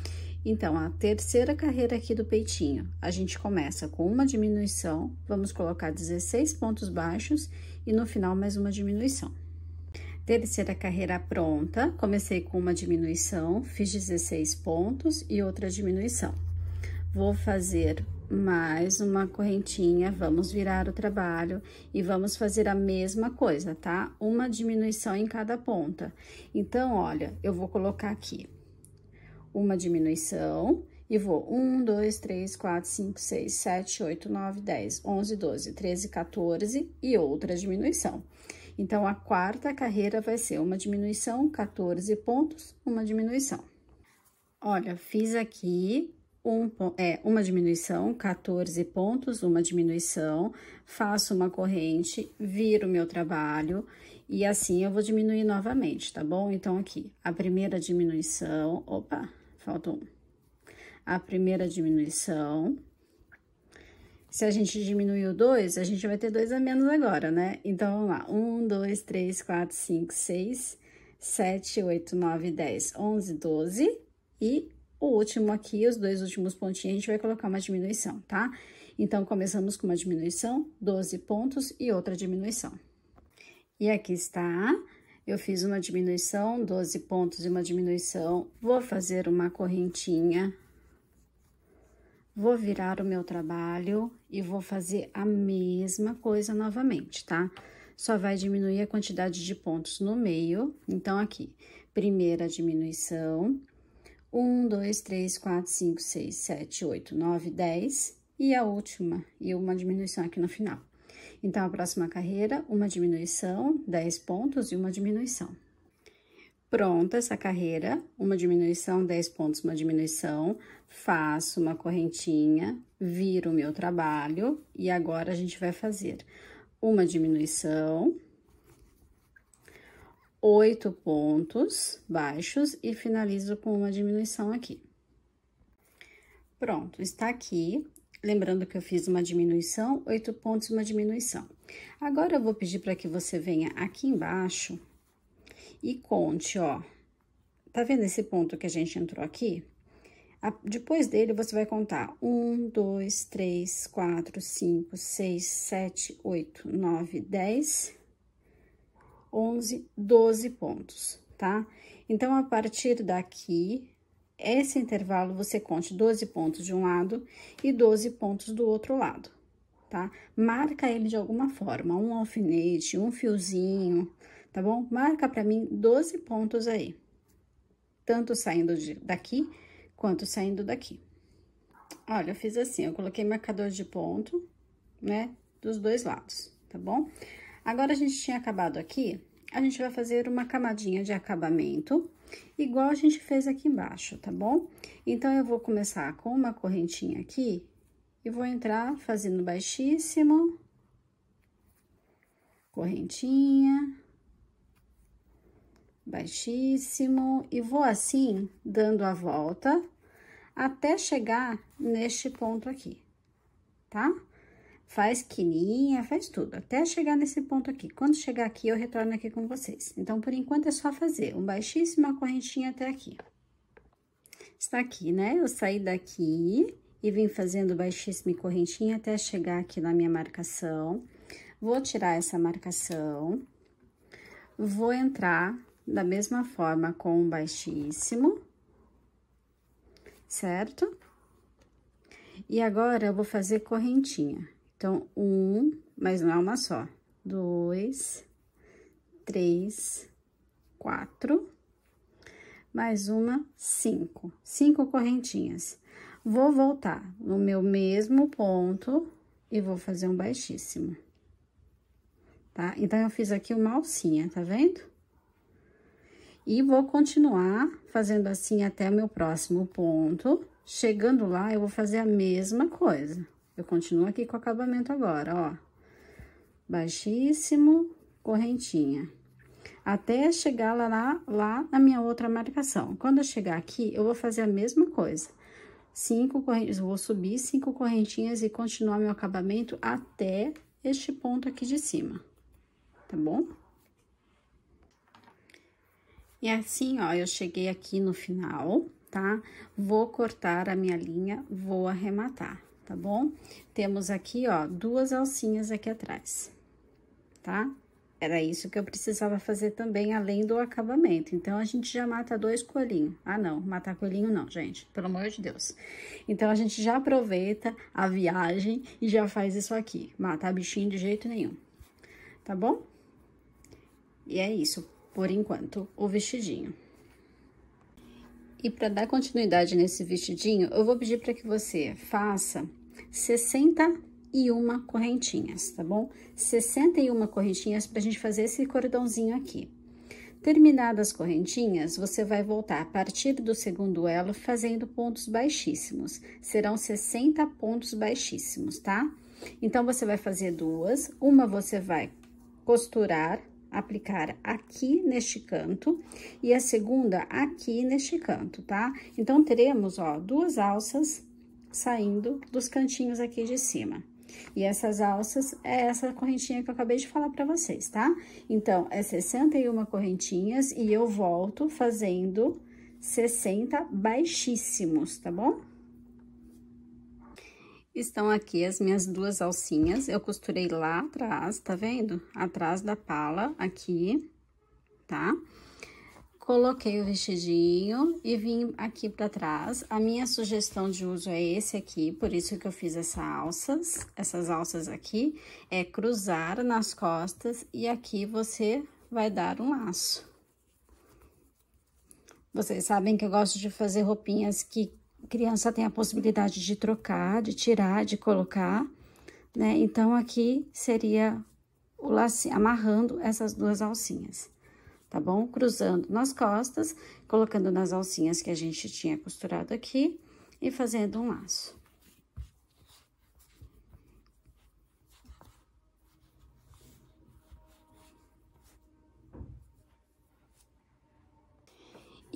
Então, a terceira carreira aqui do peitinho, a gente começa com uma diminuição, vamos colocar 16 pontos baixos e no final mais uma diminuição. Terceira carreira pronta, comecei com uma diminuição, fiz 16 pontos e outra diminuição. Vou fazer mais uma correntinha, vamos virar o trabalho e vamos fazer a mesma coisa, tá? Uma diminuição em cada ponta. Então, olha, eu vou colocar aqui uma diminuição e vou 1, 2, 3, 4, 5, 6, 7, 8, 9, 10, 11, 12, 13, 14 e outra diminuição. Então, a quarta carreira vai ser uma diminuição, 14 pontos, uma diminuição. Olha, fiz aqui um, é, uma diminuição, 14 pontos, uma diminuição, faço uma corrente, viro meu trabalho e assim eu vou diminuir novamente, tá bom? Então, aqui, a primeira diminuição, opa, Falta um. A primeira diminuição. Se a gente diminuiu dois, a gente vai ter dois a menos agora, né? Então, vamos lá. Um, dois, três, quatro, cinco, seis, sete, oito, nove, dez, onze, doze. E o último aqui, os dois últimos pontinhos, a gente vai colocar uma diminuição, tá? Então, começamos com uma diminuição, 12 pontos e outra diminuição. E aqui está eu fiz uma diminuição, 12 pontos e uma diminuição. Vou fazer uma correntinha. Vou virar o meu trabalho e vou fazer a mesma coisa novamente, tá? Só vai diminuir a quantidade de pontos no meio. Então, aqui, primeira diminuição. 1, 2, 3, 4, 5, 6, 7, 8, 9, 10. E a última, e uma diminuição aqui no final. Então, a próxima carreira, uma diminuição, 10 pontos e uma diminuição. Pronta essa carreira, uma diminuição, 10 pontos, uma diminuição. Faço uma correntinha, viro o meu trabalho e agora a gente vai fazer uma diminuição, oito pontos baixos e finalizo com uma diminuição aqui. Pronto, está aqui Lembrando que eu fiz uma diminuição, oito pontos uma diminuição. Agora, eu vou pedir para que você venha aqui embaixo e conte, ó. Tá vendo esse ponto que a gente entrou aqui? depois dele, você vai contar um, dois, três, quatro, cinco, seis, sete, oito, nove, dez, onze, doze pontos, tá? Então, a partir daqui, esse intervalo, você conte 12 pontos de um lado e 12 pontos do outro lado, tá? Marca ele de alguma forma, um alfinete, um fiozinho, tá bom? Marca para mim 12 pontos aí, tanto saindo de, daqui quanto saindo daqui. Olha, eu fiz assim, eu coloquei marcador de ponto, né, dos dois lados, tá bom? Agora, a gente tinha acabado aqui, a gente vai fazer uma camadinha de acabamento, igual a gente fez aqui embaixo, tá bom? Então, eu vou começar com uma correntinha aqui e vou entrar fazendo baixíssimo, correntinha, baixíssimo, e vou assim, dando a volta, até chegar neste ponto aqui, tá? Tá? faz quininha, faz tudo, até chegar nesse ponto aqui. Quando chegar aqui, eu retorno aqui com vocês. Então, por enquanto, é só fazer uma correntinha até aqui. Está aqui, né? Eu saí daqui e vim fazendo baixíssima correntinha até chegar aqui na minha marcação. Vou tirar essa marcação. Vou entrar da mesma forma com um baixíssimo, certo? E agora, eu vou fazer correntinha. Então, um, mas não é uma só. Dois, três, quatro, mais uma, cinco. Cinco correntinhas. Vou voltar no meu mesmo ponto e vou fazer um baixíssimo. Tá? Então, eu fiz aqui uma alcinha, tá vendo? E vou continuar fazendo assim até o meu próximo ponto. Chegando lá, eu vou fazer a mesma coisa. Eu continuo aqui com o acabamento agora, ó. Baixíssimo, correntinha. Até chegar lá, lá, lá na minha outra marcação. Quando eu chegar aqui, eu vou fazer a mesma coisa. Cinco correntes, vou subir cinco correntinhas e continuar meu acabamento até este ponto aqui de cima, tá bom? E assim, ó, eu cheguei aqui no final, tá? Vou cortar a minha linha, vou arrematar tá bom? Temos aqui, ó, duas alcinhas aqui atrás, tá? Era isso que eu precisava fazer também, além do acabamento. Então, a gente já mata dois coelhinhos. Ah, não, matar coelhinho não, gente, pelo amor de Deus. Então, a gente já aproveita a viagem e já faz isso aqui. Matar bichinho de jeito nenhum, tá bom? E é isso, por enquanto, o vestidinho. E para dar continuidade nesse vestidinho, eu vou pedir para que você faça 61 correntinhas, tá bom? 61 correntinhas para a gente fazer esse cordãozinho aqui. Terminadas as correntinhas, você vai voltar a partir do segundo elo fazendo pontos baixíssimos. Serão 60 pontos baixíssimos, tá? Então, você vai fazer duas, uma você vai costurar aplicar aqui neste canto e a segunda aqui neste canto, tá? Então, teremos, ó, duas alças saindo dos cantinhos aqui de cima. E essas alças é essa correntinha que eu acabei de falar para vocês, tá? Então, é 61 correntinhas e eu volto fazendo 60 baixíssimos, tá bom? Estão aqui as minhas duas alcinhas, eu costurei lá atrás, tá vendo? Atrás da pala, aqui, tá? Coloquei o vestidinho e vim aqui pra trás. A minha sugestão de uso é esse aqui, por isso que eu fiz essas alças, essas alças aqui. É cruzar nas costas e aqui você vai dar um laço. Vocês sabem que eu gosto de fazer roupinhas que criança tem a possibilidade de trocar, de tirar, de colocar, né? Então, aqui seria o laço amarrando essas duas alcinhas, tá bom? Cruzando nas costas, colocando nas alcinhas que a gente tinha costurado aqui e fazendo um laço.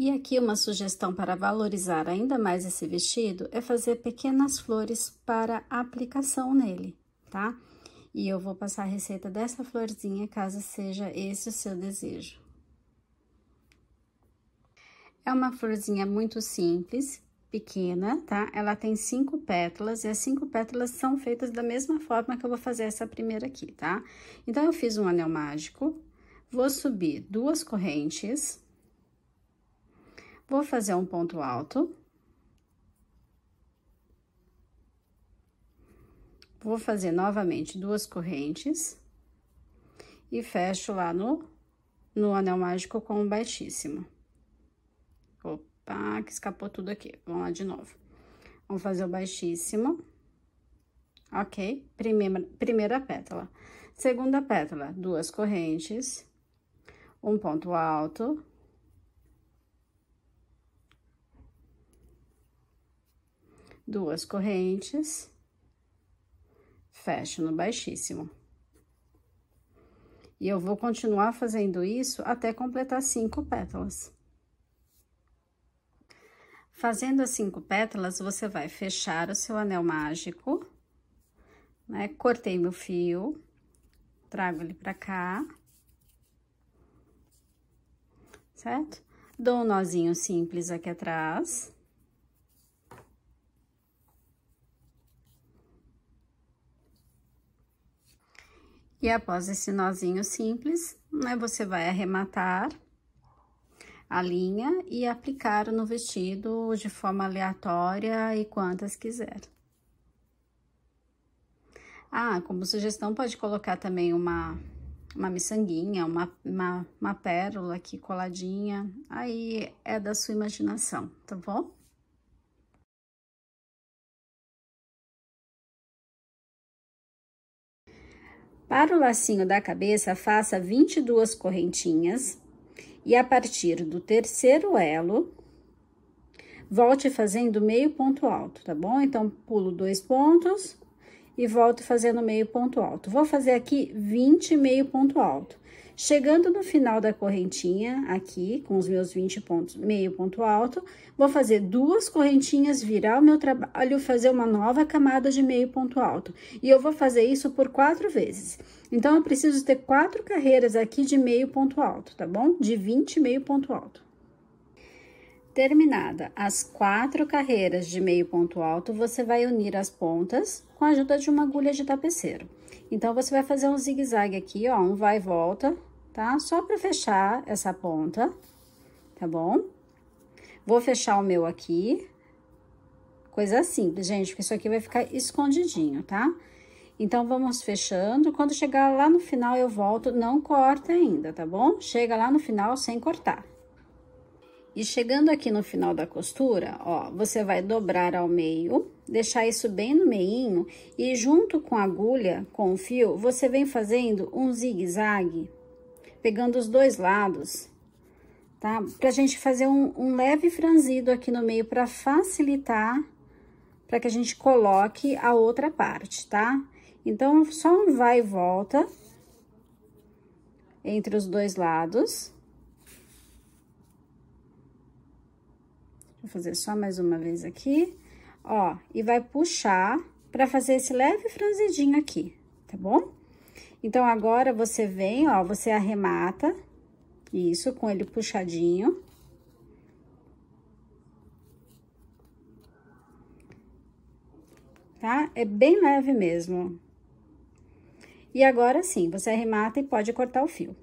E aqui uma sugestão para valorizar ainda mais esse vestido é fazer pequenas flores para aplicação nele, tá? E eu vou passar a receita dessa florzinha, caso seja esse o seu desejo. É uma florzinha muito simples, pequena, tá? Ela tem cinco pétalas e as cinco pétalas são feitas da mesma forma que eu vou fazer essa primeira aqui, tá? Então, eu fiz um anel mágico, vou subir duas correntes Vou fazer um ponto alto. Vou fazer novamente duas correntes. E fecho lá no, no anel mágico com o baixíssimo. Opa, que escapou tudo aqui. Vamos lá de novo. Vamos fazer o baixíssimo. Ok, primeira, primeira pétala. Segunda pétala, duas correntes, um ponto alto duas correntes, fecho no baixíssimo. E eu vou continuar fazendo isso até completar cinco pétalas. Fazendo as cinco pétalas, você vai fechar o seu anel mágico, né? Cortei meu fio, trago ele pra cá, certo? Dou um nozinho simples aqui atrás. E após esse nozinho simples, né, você vai arrematar a linha e aplicar no vestido de forma aleatória e quantas quiser. Ah, como sugestão, pode colocar também uma, uma miçanguinha, uma, uma, uma pérola aqui coladinha, aí é da sua imaginação, tá bom? Para o lacinho da cabeça, faça 22 correntinhas e a partir do terceiro elo, volte fazendo meio ponto alto, tá bom? Então, pulo dois pontos e volto fazendo meio ponto alto. Vou fazer aqui 20 meio ponto alto. Chegando no final da correntinha, aqui, com os meus 20 pontos, meio ponto alto, vou fazer duas correntinhas, virar o meu trabalho, fazer uma nova camada de meio ponto alto. E eu vou fazer isso por quatro vezes. Então, eu preciso ter quatro carreiras aqui de meio ponto alto, tá bom? De 20 meio ponto alto. Terminada as quatro carreiras de meio ponto alto, você vai unir as pontas com a ajuda de uma agulha de tapeceiro. Então, você vai fazer um zigue-zague aqui, ó, um vai e volta, tá? Só pra fechar essa ponta, tá bom? Vou fechar o meu aqui. Coisa simples, gente, porque isso aqui vai ficar escondidinho, tá? Então, vamos fechando. Quando chegar lá no final, eu volto. Não corta ainda, tá bom? Chega lá no final sem cortar. E chegando aqui no final da costura, ó, você vai dobrar ao meio, deixar isso bem no meinho e junto com a agulha, com o fio, você vem fazendo um zigue-zague pegando os dois lados, tá? Pra gente fazer um, um leve franzido aqui no meio para facilitar, para que a gente coloque a outra parte, tá? Então, só um vai e volta entre os dois lados. Vou fazer só mais uma vez aqui, ó, e vai puxar para fazer esse leve franzidinho aqui, tá bom? Então, agora, você vem, ó, você arremata, isso, com ele puxadinho. Tá? É bem leve mesmo. E agora sim, você arremata e pode cortar o fio.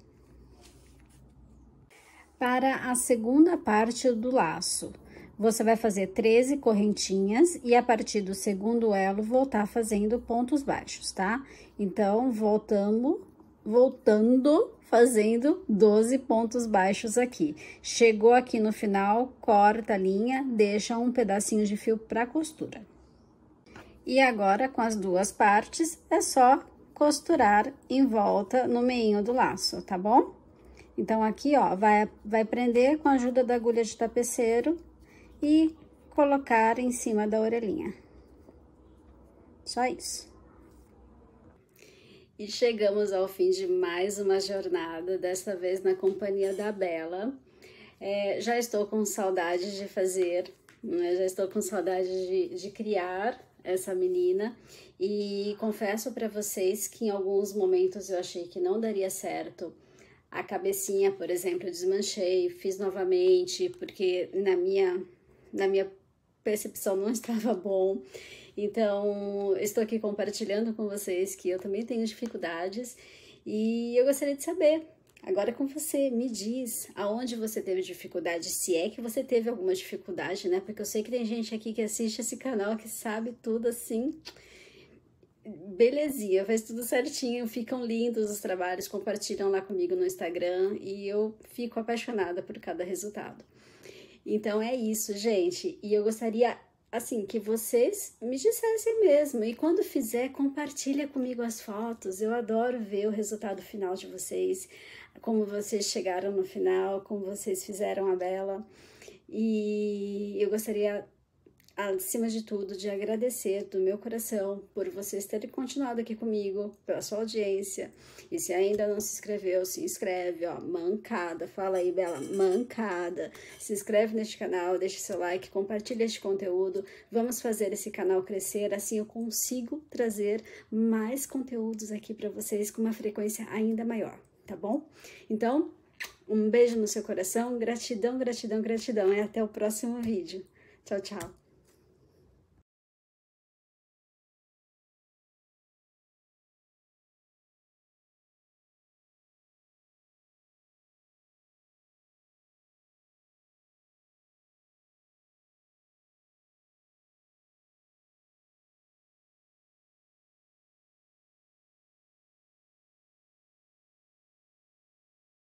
Para a segunda parte do laço. Você vai fazer 13 correntinhas e a partir do segundo elo voltar fazendo pontos baixos, tá? Então, voltando, voltando, fazendo 12 pontos baixos aqui. Chegou aqui no final, corta a linha, deixa um pedacinho de fio para costura. E agora, com as duas partes, é só costurar em volta no meinho do laço, tá bom? Então, aqui, ó, vai, vai prender com a ajuda da agulha de tapeceiro e colocar em cima da orelhinha. Só isso. E chegamos ao fim de mais uma jornada, desta vez na companhia da Bela. É, já estou com saudade de fazer, né? já estou com saudade de, de criar essa menina e confesso para vocês que em alguns momentos eu achei que não daria certo. A cabecinha, por exemplo, eu desmanchei, fiz novamente, porque na minha na minha percepção, não estava bom. Então, estou aqui compartilhando com vocês que eu também tenho dificuldades e eu gostaria de saber. Agora com você, me diz aonde você teve dificuldade, se é que você teve alguma dificuldade, né? Porque eu sei que tem gente aqui que assiste esse canal que sabe tudo assim. Belezinha, faz tudo certinho, ficam lindos os trabalhos, compartilham lá comigo no Instagram e eu fico apaixonada por cada resultado. Então é isso, gente. E eu gostaria assim que vocês me dissessem mesmo. E quando fizer, compartilha comigo as fotos. Eu adoro ver o resultado final de vocês, como vocês chegaram no final, como vocês fizeram a bela. E eu gostaria acima de tudo, de agradecer do meu coração por vocês terem continuado aqui comigo, pela sua audiência. E se ainda não se inscreveu, se inscreve, ó, mancada. Fala aí, Bela, mancada. Se inscreve neste canal, deixa seu like, compartilha este conteúdo. Vamos fazer esse canal crescer, assim eu consigo trazer mais conteúdos aqui para vocês com uma frequência ainda maior, tá bom? Então, um beijo no seu coração, gratidão, gratidão, gratidão. E até o próximo vídeo. Tchau, tchau.